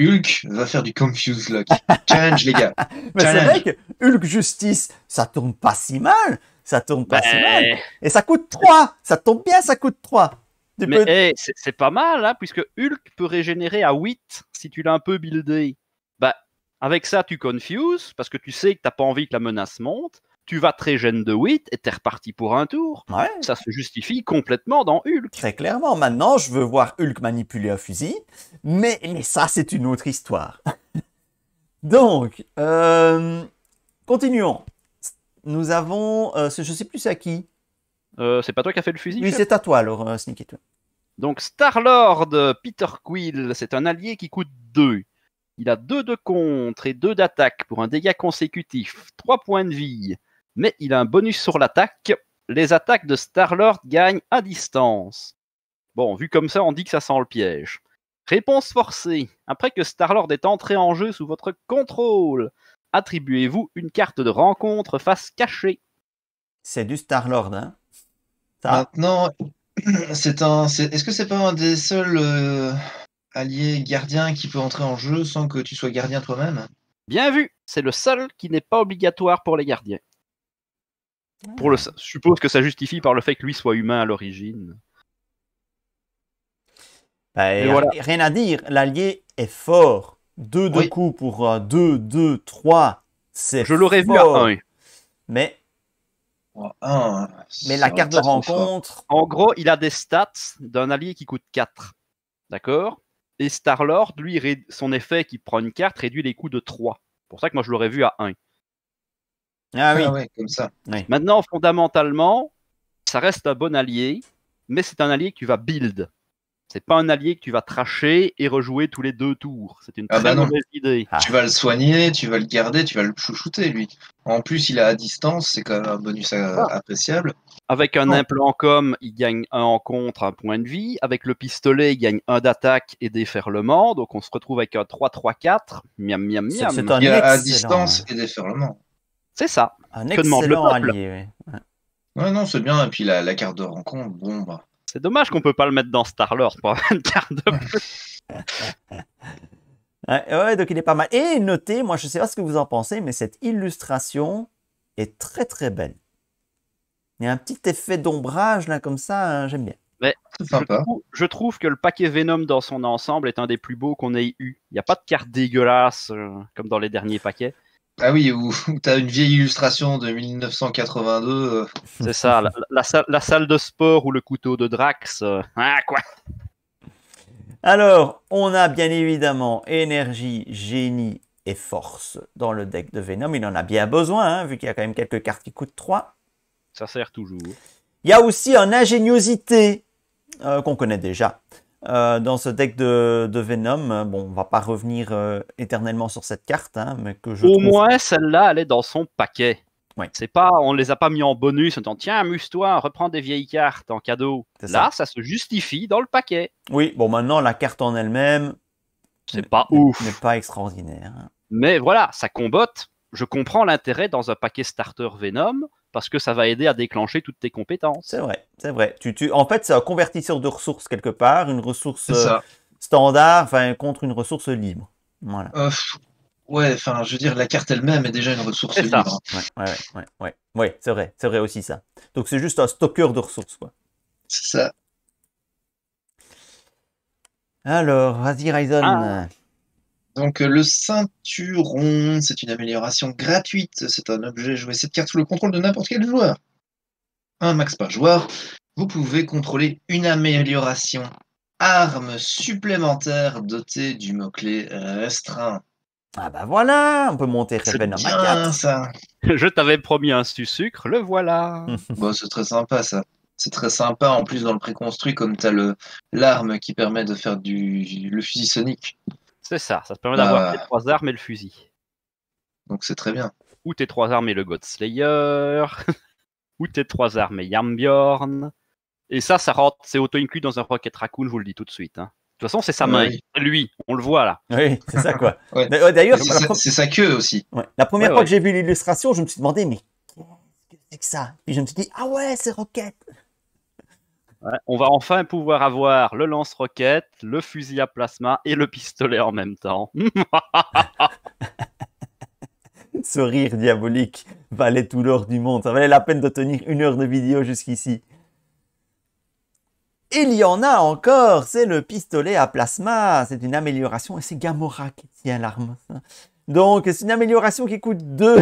Hulk va faire du confuse lock. Challenge, les gars. Mais c'est vrai que Hulk Justice, ça tourne pas si mal. Ça tombe pas si mal. Et ça coûte 3. Ça tombe bien, ça coûte 3. c'est pas mal, hein, puisque Hulk peut régénérer à 8 si tu l'as un peu buildé. Bah, avec ça, tu confuses, parce que tu sais que t'as pas envie que la menace monte tu vas très jeune de 8 et t'es reparti pour un tour. Ça se justifie complètement dans Hulk. Très clairement. Maintenant, je veux voir Hulk manipuler un fusil, mais, mais ça, c'est une autre histoire. Donc, euh, continuons. Nous avons, euh, je ne sais plus à qui. Euh, c'est pas toi qui as fait le fusil Oui, c'est à toi alors, Sneaky. Donc, Star-Lord, Peter Quill, c'est un allié qui coûte 2. Il a 2 de contre et 2 d'attaque pour un dégât consécutif, 3 points de vie mais il a un bonus sur l'attaque. Les attaques de Star-Lord gagnent à distance. Bon, vu comme ça, on dit que ça sent le piège. Réponse forcée. Après que Star-Lord est entré en jeu sous votre contrôle, attribuez-vous une carte de rencontre face cachée. C'est du Star-Lord, hein Maintenant, ah, c'est un. Est-ce que c'est pas un des seuls euh, alliés gardiens qui peut entrer en jeu sans que tu sois gardien toi-même Bien vu C'est le seul qui n'est pas obligatoire pour les gardiens. Pour le, suppose que ça justifie par le fait que lui soit humain à l'origine. Ben, rien à dire, l'allié est fort. Deux de coups pour 2, 2, 3. C'est Je l'aurais vu à 1. Mais. Mais la carte de rencontre. En gros, il a des stats d'un allié qui coûte 4. D'accord Et Star-Lord, lui, son effet qui prend une carte réduit les coûts de 3. C'est pour ça que moi, je l'aurais vu à 1. Ah oui, ah comme ça. Maintenant, fondamentalement, ça reste un bon allié, mais c'est un allié que tu vas build. C'est pas un allié que tu vas tracher et rejouer tous les deux tours. C'est une ah bah très mauvaise idée. Ah. Tu vas le soigner, tu vas le garder, tu vas le chouchouter, lui. En plus, il est à distance, c'est quand même un bonus appréciable. Avec un implant comme, il gagne un en contre, un point de vie. Avec le pistolet, il gagne un d'attaque et déferlement. Donc on se retrouve avec un 3-3-4. Miam, miam, miam. C'est un à distance et déferlement. C'est ça. Un excellent allié, ouais. non, c'est bien. Et puis la, carte de rencontre, bon, bah. C'est dommage qu'on ne peut pas le mettre dans Star-Lord pour une carte de ouais, donc il est pas mal. Et notez, moi je ne sais pas ce que vous en pensez, mais cette illustration est très très belle. Il y a un petit effet d'ombrage là comme ça, hein, j'aime bien. Mais sympa. Je, trouve, que le paquet Venom dans son ensemble est un des plus beaux qu'on ait eu. Il n'y a pas de carte dégueulasse euh, comme dans les derniers paquets. Ah oui, ou tu as une vieille illustration de 1982. Euh. C'est ça, la, salle, de sport ou le couteau de Drax. Euh. Ah, quoi Alors, on a bien évidemment énergie, génie et force dans le deck de Venom. Il en a bien besoin, hein, vu qu'il y a quand même quelques cartes qui coûtent 3. Ça sert toujours. Il y a aussi en ingéniosité, euh, qu'on connaît déjà. Euh, dans ce deck de, Venom. Hein, bon, on va pas revenir euh, éternellement sur cette carte, hein, mais que je. Au moins, celle-là, elle est dans son paquet. Ouais. C'est pas, on les a pas mis en bonus en disant tiens, amuse-toi, reprends des vieilles cartes en cadeau. Là, ça. ça se justifie dans le paquet. Oui, bon, maintenant, la carte en elle-même. C'est pas ouf. N'est pas extraordinaire. Hein. Mais voilà, ça combote. Je comprends l'intérêt dans un paquet starter Venom parce que ça va aider à déclencher toutes tes compétences. C'est vrai, c'est vrai. En fait, c'est un convertisseur de ressources quelque part, une ressource euh, standard contre une ressource libre. Euh, ouais, enfin, je veux dire, la carte elle-même est déjà une ressource libre. Ouais, ouais, c'est vrai, c'est vrai aussi ça. Donc c'est juste un stockeur de ressources, quoi. C'est ça. Alors, vas-y, Ryzen. Ah. Donc euh, le ceinturon, c'est une amélioration gratuite. C'est un objet joué cette carte sous le contrôle de n'importe quel joueur. Un max par joueur. Vous pouvez contrôler une amélioration arme supplémentaire dotée du mot-clé euh, restreint. Ah bah voilà, on peut monter très bien ça. Je t'avais promis un sucre, le voilà. bon, c'est très sympa ça. C'est très sympa en plus dans le préconstruit comme t'as le l'arme qui permet de faire du le fusil sonique. C'est ça, ça te permet bah, d'avoir tes trois armes et le fusil. Donc c'est très bien. Ou tes trois armes et le God Slayer, ou tes trois armes et Yambiorn. Et ça, ça rentre, c'est auto-inclus dans un Rocket Raccoon, je vous le dis tout de suite. Hein. De toute façon, c'est sa ah, main. Lui, on le voit là. Oui, c'est ça quoi. D'ailleurs, c'est sa, queue aussi. La première fois que j'ai vu l'illustration, je me suis demandé, mais qu'est-ce que c'est que ça Puis je me suis dit, ah ouais, c'est Rocket on va enfin pouvoir avoir le lance-roquette, le fusil à plasma et le pistolet en même temps. Ce rire diabolique valait tout l'or du monde. Ça valait la peine de tenir une heure de vidéo jusqu'ici. Il y en a encore, c'est le pistolet à plasma, c'est une amélioration et c'est Gamora qui tient l'arme. Donc c'est une amélioration qui coûte 2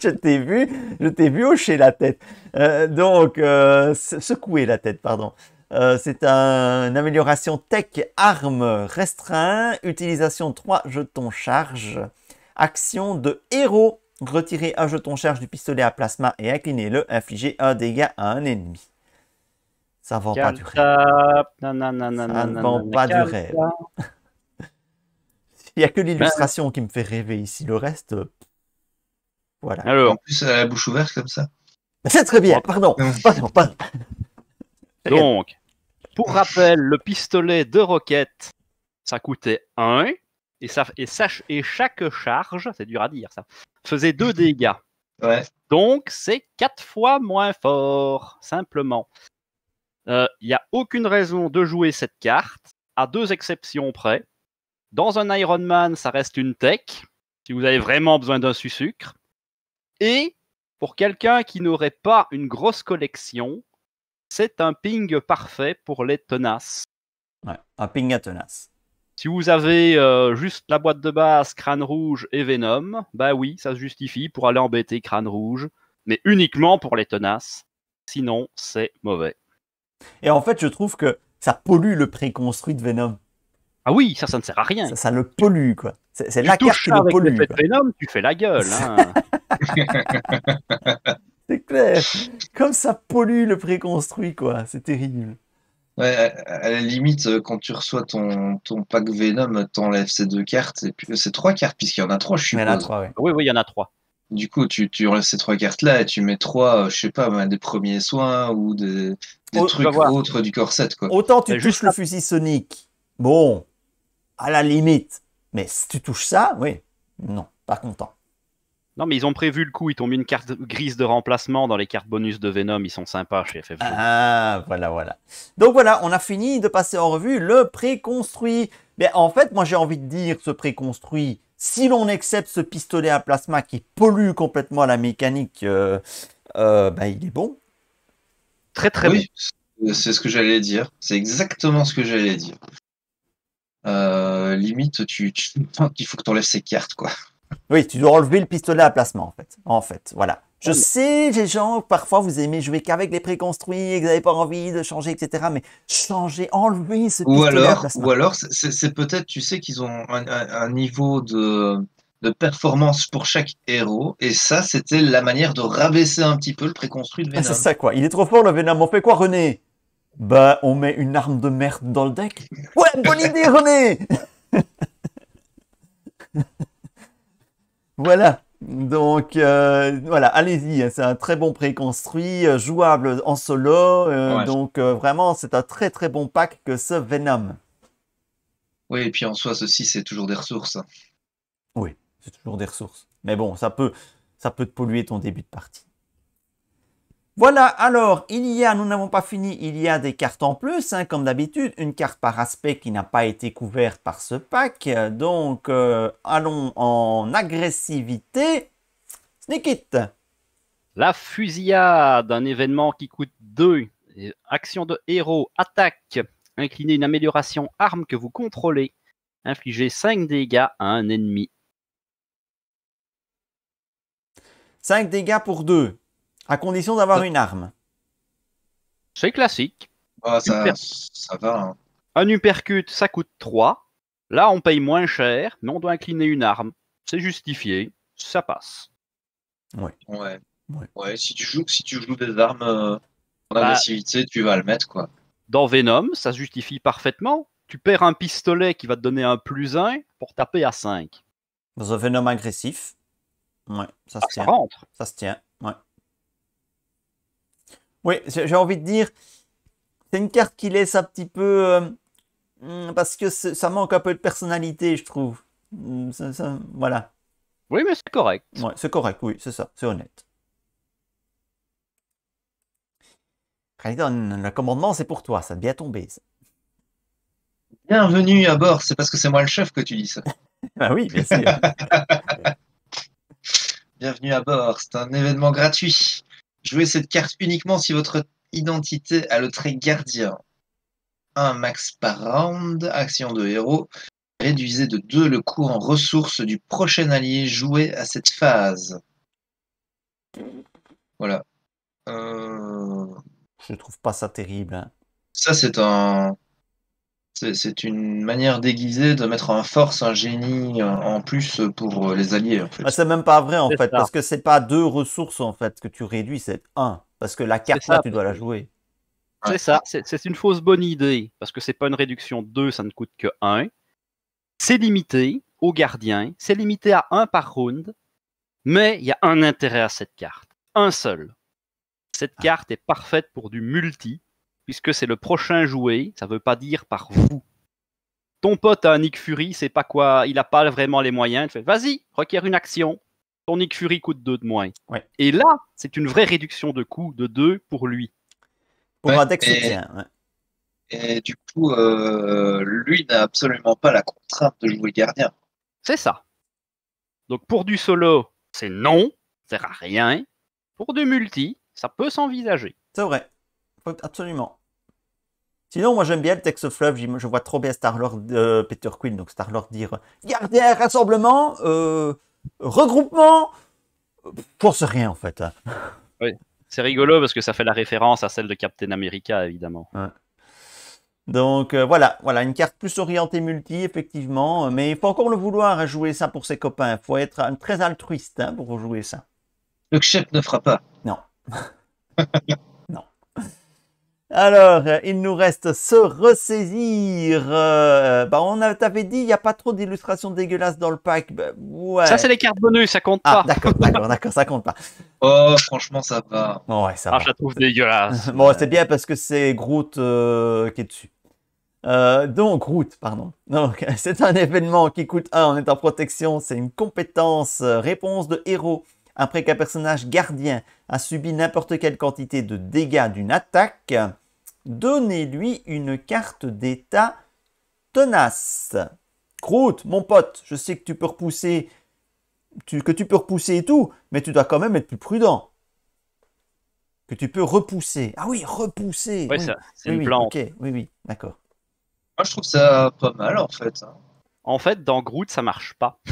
je t'ai vu, je t'ai vu hocher la tête. Euh, donc, euh, secouer la tête, pardon. Euh, c'est un, une amélioration tech, arme restreint, utilisation 3 jetons charge, action de héros, retirer un jeton charge du pistolet à plasma et incliner le infliger un dégât à un ennemi. Ça ne vend pas du rêve. Ça ne vend pas du rêve. Il n'y a que ben, l'illustration qui me fait rêver ici, le reste... En plus, à la bouche ouverte comme ça. C'est très bien, pardon. Donc, pour rappel, le pistolet de roquette, ça coûtait 1. Et, chaque charge, c'est dur à dire ça, faisait 2 dégâts. Donc, c'est 4 fois moins fort, simplement. Il euh, n'y a aucune raison de jouer cette carte, à deux exceptions près. Dans un Iron Man, ça reste une tech, si vous avez vraiment besoin d'un sucre. Et pour quelqu'un qui n'aurait pas une grosse collection, c'est un ping parfait pour les tenaces. Ouais, un ping à tenaces. Si vous avez euh, juste la boîte de base, crâne rouge et Venom, bah oui, ça se justifie pour aller embêter crâne rouge, mais uniquement pour les tenaces. Sinon, c'est mauvais. Et en fait, je trouve que ça pollue le préconstruit de Venom. Ah oui, ça, ça ne sert à rien. ça le pollue, quoi. C'est la carte qui le pollue. Venom, tu fais la gueule. Hein. c'est clair. Comme ça pollue le préconstruit, quoi. C'est terrible. à la limite, euh, quand tu reçois ton, ton pack Venom, t'enlèves ces deux cartes. Et puis, euh, c'est trois cartes, puisqu'il y en a trois, je suis. Oui, oui, il y en a trois. Du coup, tu, tu enlèves ces trois cartes-là et tu mets trois, euh, je sais pas, des premiers soins ou des, oh, trucs autres du corset. Quoi. Autant tu touches le fusil Sonic. Bon, à la limite. Mais si tu touches ça, oui, non, pas content. Non, mais ils ont prévu le coup. Ils t'ont mis une carte grise de remplacement dans les cartes bonus de Venom. Ils sont sympas chez FFG. Ah, voilà, voilà. Donc voilà, on a fini de passer en revue le préconstruit. Mais en fait, moi j'ai envie de dire ce préconstruit. Si l'on accepte ce pistolet à plasma qui pollue complètement la mécanique, euh, euh, bah, il est bon. Très très oui, bon. C'est ce que j'allais dire. C'est exactement ce que j'allais dire. Euh, limite, tu, il faut que tu enlèves ces cartes, quoi. Oui, tu dois enlever le pistolet à placement, en fait. En fait, voilà. Je sais, les gens, parfois, vous aimez jouer qu'avec les préconstruits et que vous n'avez pas envie de changer, etc. Mais changer, enlever ce pistolet ou alors, à placement. Ou alors, c'est peut-être, tu sais, qu'ils ont un, niveau de, de performance pour chaque héros. Et ça, c'était la manière de rabaisser un petit peu le préconstruit de ah, Venom. c'est ça, quoi. Il est trop fort, le Venom. On fait quoi, René bah, on met une arme de merde dans le deck. Ouais, bonne idée, René Voilà. Donc, euh, voilà, allez-y. C'est un très bon préconstruit, euh, jouable en solo. Euh, donc, vraiment, c'est un très très bon pack que ce Venom. Oui, et puis en soi, ceci, c'est toujours des ressources. Oui, c'est toujours des ressources. Mais bon, ça peut, ça peut te polluer ton début de partie. Voilà, alors, il y a, nous n'avons pas fini, il y a des cartes en plus, hein, comme d'habitude, une carte par aspect qui n'a pas été couverte par ce pack. Donc, euh, allons en agressivité. Sneak it La fusillade, un événement qui coûte 2. Action de héros, attaque, Inclinez une amélioration arme que vous contrôlez, Infligez 5 dégâts à un ennemi. 5 dégâts pour 2 à condition d'avoir une arme. C'est classique. Ah, ça, va. Hein. Un uppercut, ça coûte 3. Là, on paye moins cher, mais on doit incliner une arme. C'est justifié, ça passe. Ouais. Ouais. ouais. si, tu joues, si tu joues des armes euh, en bah. agressivité, tu vas le mettre, quoi. Dans Venom, ça justifie parfaitement. Tu perds un pistolet qui va te donner un plus 1 pour taper à 5. Dans un Venom agressif, ouais, ça se ah, tient. rentre. Ça se tient. Oui, j'ai envie de dire, c'est une carte qui laisse un petit peu... Euh, hmm, parce que ça manque un peu de personnalité, je trouve. Hmm, voilà. Oui, mais c'est correct. c'est correct, oui, c'est ça, c'est honnête. Raidon, le commandement, c'est pour toi, ça devient tombé. Bienvenue à bord, c'est parce que c'est moi le chef que tu dis ça. bah oui, bien sûr. Bienvenue à bord, c'est un événement gratuit. Jouez cette carte uniquement si votre identité a le trait gardien. Un max par round, action de héros. Réduisez de 2 le coût en ressources du prochain allié joué à cette phase. Voilà. Euh, Je ne trouve pas ça terrible. Hein. Ça, c'est un. C'est une manière déguisée de mettre en force un génie euh, en plus pour euh, les alliés. Ah, c'est même pas vrai en fait, parce que c'est pas deux ressources en fait que tu réduis, c'est un. Parce que la carte tu dois la jouer. C'est ça, c'est une fausse bonne idée, parce que c'est pas une réduction deux, ça ne coûte que un. C'est limité au gardien, c'est limité à un par round, mais il y a un intérêt à cette carte, un seul. Cette ah. carte est parfaite pour du multi, puisque c'est le prochain joué, ça ne veut pas dire par vous. Ton pote un Nick Fury, c'est pas quoi, il n'a pas vraiment les moyens. fait Vas-y, requiert une action. Ton Nick Fury coûte deux de moins. Et là, c'est une vraie réduction de coût de 2 pour lui. Pour un deck soutien. Ouais. Et du coup, euh, lui n'a absolument pas la contrainte de jouer gardien. C'est ça. Donc pour du solo, c'est non, ça sert à rien. Pour du multi, ça peut s'envisager. C'est vrai absolument. Sinon, moi j'aime bien le texte fleuve, je vois trop bien Star-Lord, euh, Peter Quinn, donc Star-Lord dire Gardien, rassemblement, euh, regroupement, pour ce rien en fait. Hein. Oui, c'est rigolo parce que ça fait la référence à celle de Captain America évidemment. Donc euh, voilà, voilà, une carte plus orientée multi, effectivement, mais il faut encore le vouloir à jouer ça pour ses copains. Il faut être un, très altruiste hein, pour jouer ça. Le chef ne fera pas. Non. Alors, euh, il nous reste se ressaisir. Euh, euh, bah on t'avait dit, il n'y a pas trop d'illustrations dégueulasses dans le pack. Bah, ça, c'est les cartes bonus, ça compte ah, pas. Ah, d'accord, d'accord, d'accord, ça compte pas. Oh, franchement, ça va. ouais, ça ah, Je la trouve dégueulasse. bon, c'est bien parce que c'est Groot qui est dessus. donc, route, pardon. Donc, c'est un événement qui coûte 1 en protection. C'est une compétence, réponse de héros après qu'un personnage gardien a subi n'importe quelle quantité de dégâts d'une attaque, donnez-lui une carte d'état tenace. Groot, mon pote, je sais que tu peux repousser, que tu peux repousser et tout, mais tu dois quand même être plus prudent. Que tu peux repousser. Ah oui, repousser. oui, c'est oui, une oui, oui, d'accord. Moi, je trouve ça pas mal en fait. Hein. En fait, dans Groot, ça marche pas.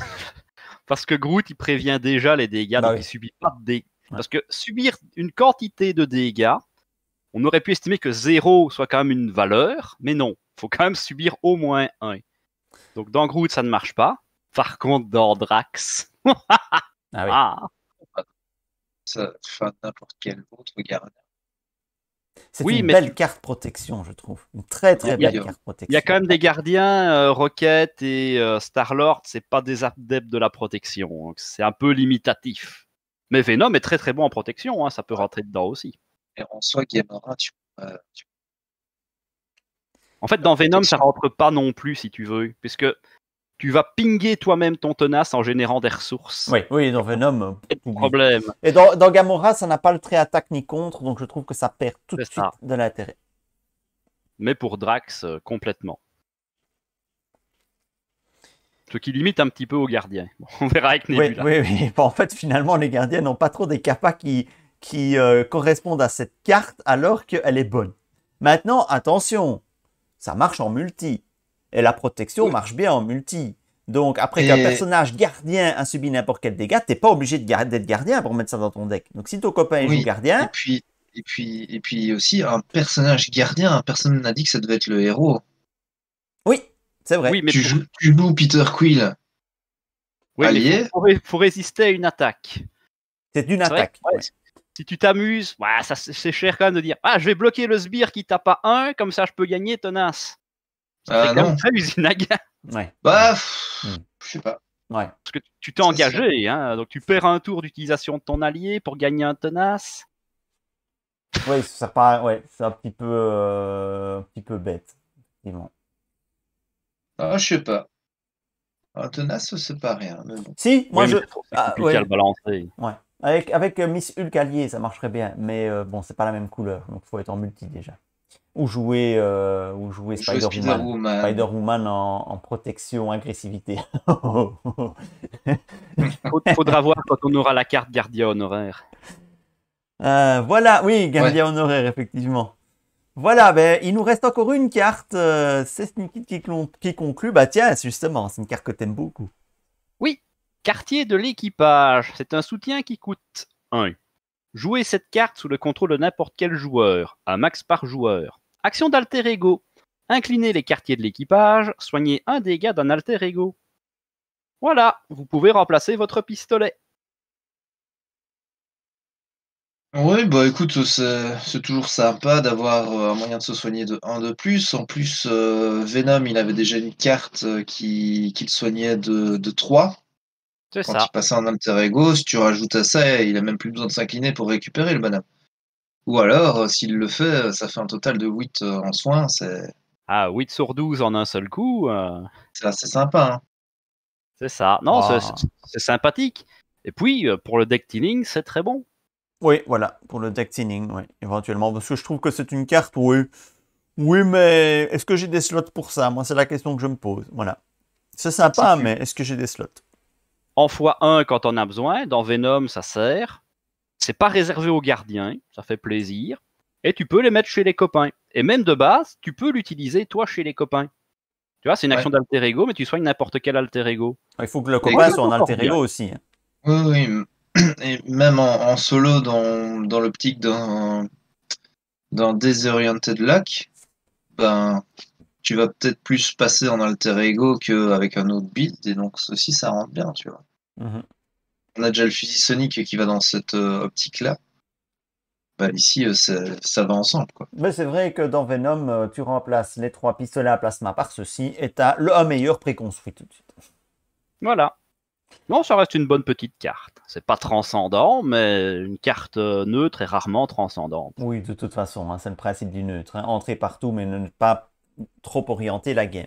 parce que Groot, il prévient déjà les dégâts, bah donc il subit pas de dégâts. Parce que subir une quantité de dégâts, on aurait pu estimer que 0 soit quand même une valeur, mais non, faut quand même subir au moins 1. Donc dans Groot, ça ne marche pas. Par contre, dans Drax, ah oui. ah. n'importe quel autre gardien c'est oui, une mais belle carte protection, je trouve. Une très très belle carte protection. Il y a quand même des gardiens, euh, Rocket et Starlord euh, Star-Lord, c'est pas des adeptes de la protection. Hein. C'est un peu limitatif. Mais Venom est très très bon en protection, hein. ça peut rentrer dedans aussi. Et en soi, En fait, dans Venom, ça rentre pas non plus, si tu veux, puisque tu vas pinguer toi-même ton tenace en générant des ressources. Oui, oui dans Venom. Hein. problème. Et dans, Gamora, ça n'a pas le trait attaque ni contre, donc je trouve que ça perd tout de suite de l'intérêt. Mais pour Drax, euh, complètement. Ce qui limite un petit peu aux gardiens. on verra avec Nebula. Oui, oui, oui. en fait, finalement, les gardiens n'ont pas trop des capas qui, qui euh, correspondent à cette carte alors qu'elle est bonne. Maintenant, attention, ça marche en multi. Et la protection marche bien en multi. Donc, après qu'un personnage gardien a subi n'importe quel dégât, n'es pas obligé d'être gardien pour mettre ça dans ton deck. Donc, si ton copain est gardien. Et puis, et, puis, et puis aussi, un personnage gardien, personne n'a dit que ça devait être le héros. Oui, c'est vrai. mais tu, joues, Peter Quill. Oui, allié. il faut, résister à une attaque. C'est une attaque. Si tu t'amuses, bah, c'est cher quand même de dire Ah, je vais bloquer le sbire qui tape à 1, comme ça je peux gagner tenace c'est euh, non. Ça, même Bah, hmm. je sais pas. Ouais. Parce que tu t'es engagé, hein, donc tu perds un tour d'utilisation de ton allié pour gagner un tenace. oui ça ouais, c'est un petit peu, euh, un petit peu bête, effectivement. Ah, je sais pas. Un tenace, c'est pas rien. Si, moi je. ah, balancer. Ouais. Avec, avec euh, Miss Hulk allié, ça marcherait bien, mais bon, c'est pas la même couleur, donc faut être en multi déjà ou jouer, euh, ou jouer Spider-Woman Spider Spider en, en, protection, agressivité. Faudra voir quand on aura la carte gardien honoraire. Euh, voilà, oui, gardien honoraire, effectivement. Voilà, ben, il nous reste encore une carte. Euh, c'est Sneaky qui, qui conclut. Bah tiens, justement, c'est une carte que t'aimes beaucoup. Oui, quartier de l'équipage. C'est un soutien qui coûte 1. Jouer cette carte sous le contrôle de n'importe quel joueur, à max par joueur. Action d'alter ego. Inclinez les quartiers de l'équipage, soigner un dégât d'un alter ego. Voilà, vous pouvez remplacer votre pistolet. Oui, bah écoute, c'est toujours sympa d'avoir euh, un moyen de se soigner de 1 de plus. En plus, euh, Venom, il avait déjà une carte euh, qui, le soignait de, 3. Quand ça. il passait en alter ego, si tu rajoutes à ça, il a même plus besoin de s'incliner pour récupérer le bonhomme. Ou alors, euh, s'il le fait, euh, ça fait un total de 8 euh, en soins. C'est... Ah, 8 sur 12 en un seul coup. C'est assez sympa. Hein. C'est ça. Non, c'est, ah. sympathique. Et puis, pour le deck c'est très bon. Oui, voilà, pour le deck tealing, oui, éventuellement. Parce que je trouve que c'est une carte, oui. Oui, mais est-ce que j'ai des slots pour ça Moi, c'est la question que je me pose. Voilà. C'est sympa, mais est-ce que j'ai des slots En x1 quand on a besoin. Dans Venom, ça sert. C'est pas réservé aux gardiens, ça fait plaisir. Et tu peux les mettre chez les copains. Et même de base, tu peux l'utiliser toi chez les copains. Tu vois, c'est une action d'alter ego, mais tu soignes n'importe quel alter ego. Il faut que le copain soit en alter ego aussi. Hein. Oui, oui. Et même en, solo, dans, l'optique d'un dans de lac, ben, tu vas peut-être plus passer en alter ego qu'avec un autre build, et donc ceci, ça rentre bien, tu vois. Mhm on a déjà le fusil Sonic qui va dans cette euh, optique-là. Bah, ici, euh, ça, va ensemble. Mais c'est vrai que dans Venom, euh, tu remplaces les trois pistolets à plasma par ceci et tu as le meilleur préconstruit tout de suite. Voilà. Non, ça reste une bonne petite carte. C'est pas transcendant, mais une carte neutre est rarement transcendante. Oui, de toute façon, hein, c'est le principe du neutre. Hein. Entrer partout, mais ne pas trop orienter la game.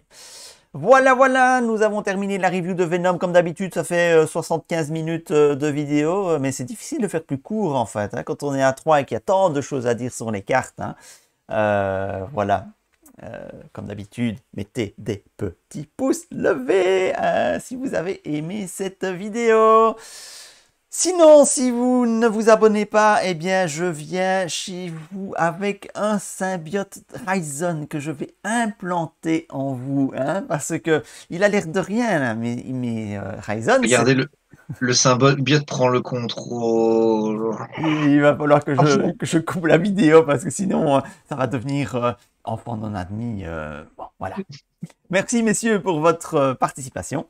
Voilà, voilà, nous avons terminé la review de Venom. Comme d'habitude, ça fait 75 euh, minutes euh, de vidéo, euh, mais c'est difficile de faire plus court en fait, hein. quand on est à 3 et qu'il y a tant de choses à dire sur les cartes. Hein. voilà, comme d'habitude, mettez des petits pouces levés si vous avez aimé cette vidéo. Sinon, si vous ne vous abonnez pas, eh bien, je viens chez vous avec un symbiote Ryzen que je vais implanter en vous, hein, parce que il a l'air de rien, mais, euh, Ryzen. Regardez le. Le prend le contrôle. Il va falloir que je, coupe la vidéo parce que sinon euh, ça va devenir euh, enfant d'un admis. bon, voilà. Merci messieurs pour votre participation.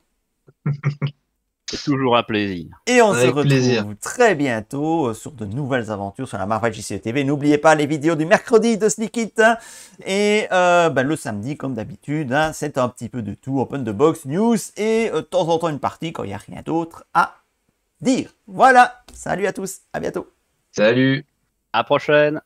C'est toujours un plaisir. Et on se retrouve très bientôt euh, sur de nouvelles aventures sur la Marvel JCE TV. N'oubliez pas les vidéos du mercredi de Sneak It hein. et euh, bah, le samedi comme d'habitude. Hein, c'est un petit peu de tout, open the box, news et euh, de temps en temps une partie quand il n'y a rien d'autre à dire. Voilà, salut à tous, à bientôt. Salut, à prochaine.